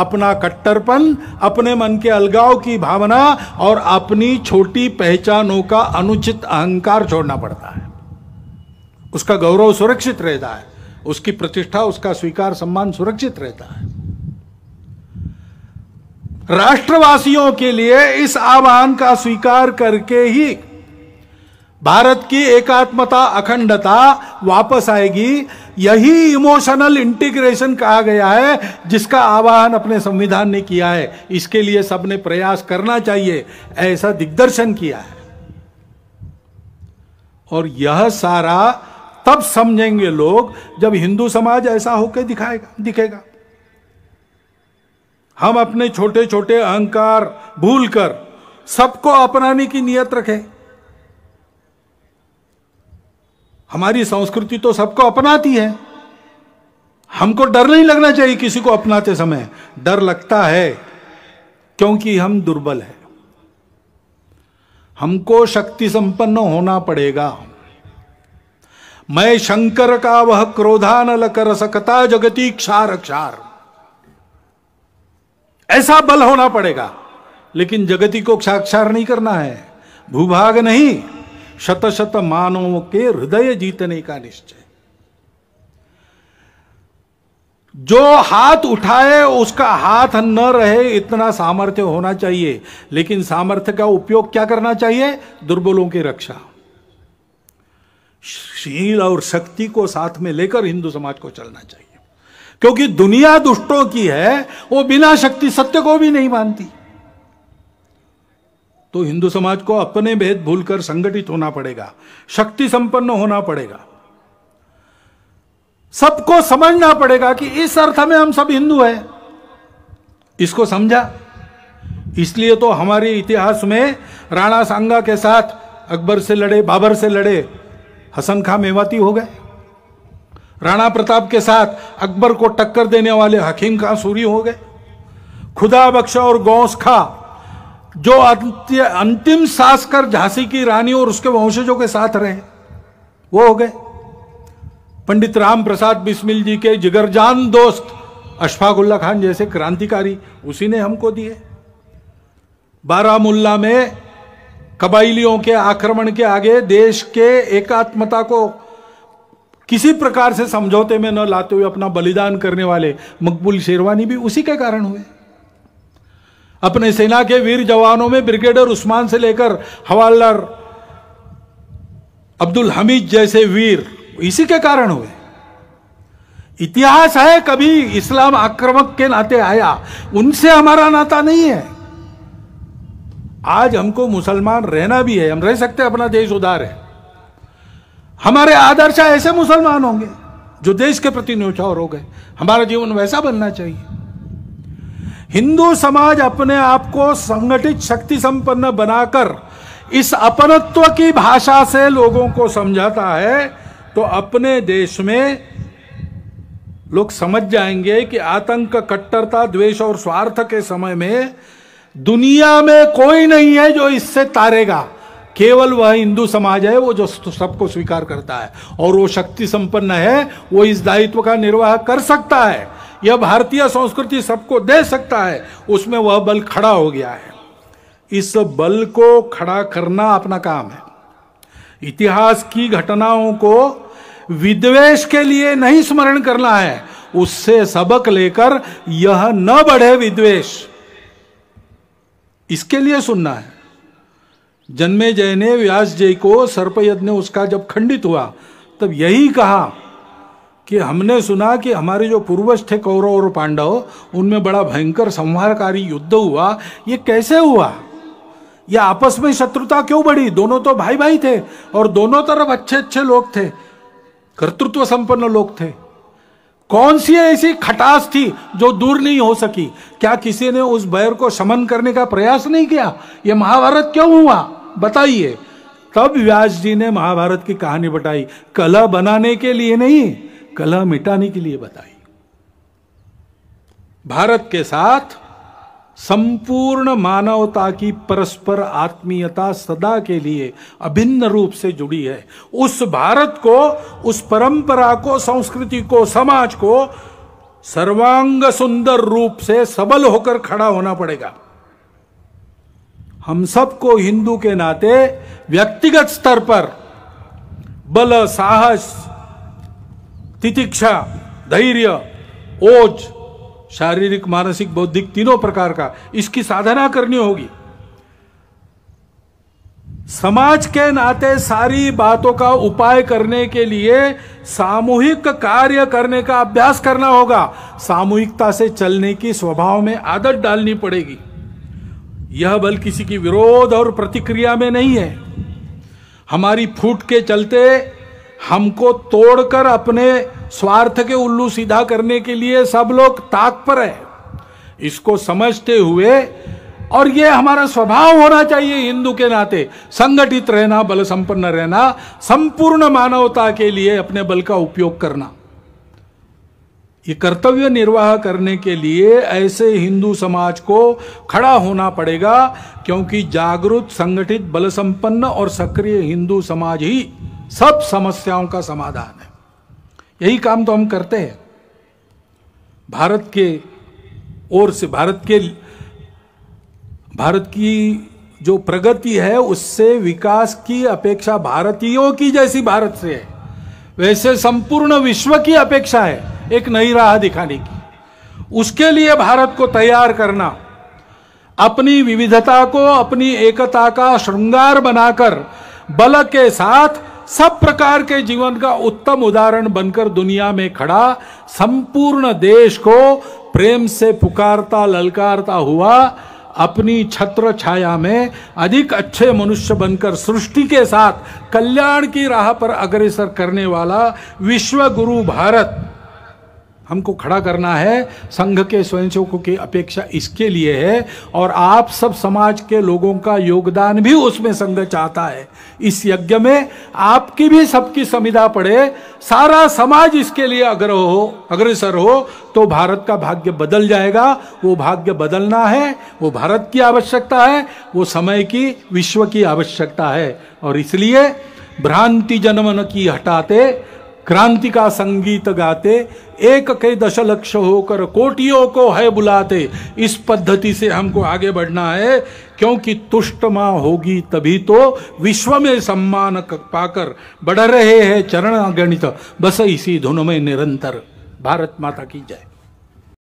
Speaker 3: अपना कट्टरपन अपने मन के अलगाव की भावना और अपनी छोटी पहचानों का अनुचित अहंकार छोड़ना पड़ता है उसका गौरव सुरक्षित रहता है उसकी प्रतिष्ठा उसका स्वीकार सम्मान सुरक्षित रहता है राष्ट्रवासियों के लिए इस आह्वान का स्वीकार करके ही भारत की एकात्मता अखंडता वापस आएगी यही इमोशनल इंटीग्रेशन कहा गया है जिसका आह्वान अपने संविधान ने किया है इसके लिए सबने प्रयास करना चाहिए ऐसा दिग्दर्शन किया है और यह सारा तब समझेंगे लोग जब हिंदू समाज ऐसा होकर दिखाएगा दिखेगा हम अपने छोटे छोटे अहंकार भूलकर सबको अपनाने की नियत रखें हमारी संस्कृति तो सबको अपनाती है हमको डर नहीं लगना चाहिए किसी को अपनाते समय डर लगता है क्योंकि हम दुर्बल है हमको शक्ति संपन्न होना पड़ेगा मैं शंकर का वह क्रोधानल कर सकता जगती क्षार क्षार ऐसा बल होना पड़ेगा लेकिन जगती को क्षाक्षार नहीं करना है भूभाग नहीं शत शत मानवों के हृदय जीतने का निश्चय जो हाथ उठाए उसका हाथ न रहे इतना सामर्थ्य होना चाहिए लेकिन सामर्थ्य का उपयोग क्या करना चाहिए दुर्बलों की रक्षा शील और शक्ति को साथ में लेकर हिंदू समाज को चलना चाहिए क्योंकि दुनिया दुष्टों की है वो बिना शक्ति सत्य को भी नहीं मानती तो हिंदू समाज को अपने भेद भूलकर संगठित होना पड़ेगा शक्ति संपन्न होना पड़ेगा सबको समझना पड़ेगा कि इस अर्थ में हम सब हिंदू हैं इसको समझा इसलिए तो हमारे इतिहास में राणा सांगा के साथ अकबर से लड़े बाबर से लड़े हसन खां मेवाती हो गए राणा प्रताप के साथ अकबर को टक्कर देने वाले हकीम खां सूरी हो गए खुदा बख्शा और गौस खां जो अंतिम सास कर झांसी की रानी और उसके वंशजों के साथ रहे वो हो गए पंडित राम प्रसाद बिस्मिल जी के जिगरजान दोस्त अशफाकुल्ला खान जैसे क्रांतिकारी उसी ने हमको दिए बारामुल्ला में कबाइलियों के आक्रमण के आगे देश के एकात्मता को किसी प्रकार से समझौते में न लाते हुए अपना बलिदान करने वाले मकबूल शेरवानी भी उसी के कारण हुए अपने सेना के वीर जवानों में ब्रिगेडियर उस्मान से लेकर हवालदार अब्दुल हमीद जैसे वीर इसी के कारण हुए इतिहास है कभी इस्लाम आक्रमक के नाते आया उनसे हमारा नाता नहीं है आज हमको मुसलमान रहना भी है हम रह सकते हैं अपना देश उदार है हमारे आदर्श ऐसे मुसलमान होंगे जो देश के प्रति न्यौछावर हो गए हमारा जीवन वैसा बनना चाहिए हिंदू समाज अपने आप को संगठित शक्ति संपन्न बनाकर इस अपनत्व की भाषा से लोगों को समझाता है तो अपने देश में लोग समझ जाएंगे कि आतंक कट्टरता द्वेष और स्वार्थ के समय में दुनिया में कोई नहीं है जो इससे तारेगा केवल वह हिंदू समाज है वो जो सबको स्वीकार करता है और वो शक्ति संपन्न है वो इस दायित्व का निर्वाह कर सकता है यह भारतीय संस्कृति सबको दे सकता है उसमें वह बल खड़ा हो गया है इस बल को खड़ा करना अपना काम है इतिहास की घटनाओं को विद्वेश के लिए नहीं स्मरण करना है उससे सबक लेकर यह न बढ़े विद्वेश इसके लिए सुनना है जन्मे जय ने व्यास जय को सर्पयज्ञ उसका जब खंडित हुआ तब यही कहा कि हमने सुना कि हमारे जो पूर्वज थे कौरव और पांडव उनमें बड़ा भयंकर संहारकारी युद्ध हुआ ये कैसे हुआ ये आपस में शत्रुता क्यों बढ़ी दोनों तो भाई भाई थे और दोनों तरफ अच्छे अच्छे लोग थे कर्तृत्व संपन्न लोग थे कौन सी ऐसी खटास थी जो दूर नहीं हो सकी क्या किसी ने उस बैर को शमन करने का प्रयास नहीं किया ये महाभारत क्यों हुआ बताइए तब व्यास जी ने महाभारत की कहानी बताई कला बनाने के लिए नहीं कला मिटाने के लिए बताई भारत के साथ संपूर्ण मानवता की परस्पर आत्मीयता सदा के लिए अभिन्न रूप से जुड़ी है उस भारत को उस परंपरा को संस्कृति को समाज को सर्वांग सुंदर रूप से सबल होकर खड़ा होना पड़ेगा हम सबको हिंदू के नाते व्यक्तिगत स्तर पर बल साहस तितिक्षा धैर्य ओज शारीरिक मानसिक बौद्धिक तीनों प्रकार का इसकी साधना करनी होगी समाज के नाते सारी बातों का उपाय करने के लिए सामूहिक कार्य करने का अभ्यास करना होगा सामूहिकता से चलने की स्वभाव में आदत डालनी पड़ेगी यह बल किसी की विरोध और प्रतिक्रिया में नहीं है हमारी फूट के चलते हमको तोड़कर अपने स्वार्थ के उल्लू सीधा करने के लिए सब लोग ताक पर है इसको समझते हुए और ये हमारा स्वभाव होना चाहिए हिंदू के नाते संगठित रहना बल संपन्न रहना संपूर्ण मानवता के लिए अपने बल का उपयोग करना ये कर्तव्य निर्वाह करने के लिए ऐसे हिंदू समाज को खड़ा होना पड़ेगा क्योंकि जागरूक संगठित बल संपन्न और सक्रिय हिंदू समाज ही सब समस्याओं का समाधान है यही काम तो हम करते हैं भारत के ओर से भारत के भारत की जो प्रगति है उससे विकास की अपेक्षा भारतीयों की जैसी भारत से है वैसे संपूर्ण विश्व की अपेक्षा है एक नई राह दिखाने की उसके लिए भारत को तैयार करना अपनी विविधता को अपनी एकता का श्रृंगार बनाकर बल के साथ सब प्रकार के जीवन का उत्तम उदाहरण बनकर दुनिया में खड़ा संपूर्ण देश को प्रेम से पुकारता ललकारता हुआ अपनी छत्र छाया में अधिक अच्छे मनुष्य बनकर सृष्टि के साथ कल्याण की राह पर अग्रसर करने वाला विश्व गुरु भारत हमको खड़ा करना है संघ के स्वयंसेवकों की अपेक्षा इसके लिए है और आप सब समाज के लोगों का योगदान भी उसमें संघ चाहता है इस यज्ञ में आपकी भी सबकी संविधा पड़े सारा समाज इसके लिए अग्र हो अग्रसर हो तो भारत का भाग्य बदल जाएगा वो भाग्य बदलना है वो भारत की आवश्यकता है वो समय की विश्व की आवश्यकता है और इसलिए भ्रांति जनमन की हटाते क्रांति का संगीत गाते एक के दशलक्ष होकर कोटियों को है बुलाते इस पद्धति से हमको आगे बढ़ना है क्योंकि तुष्ट माँ होगी तभी तो विश्व में सम्मान पाकर बढ़ रहे हैं चरण गणित बस इसी धुन में निरंतर भारत माता की जय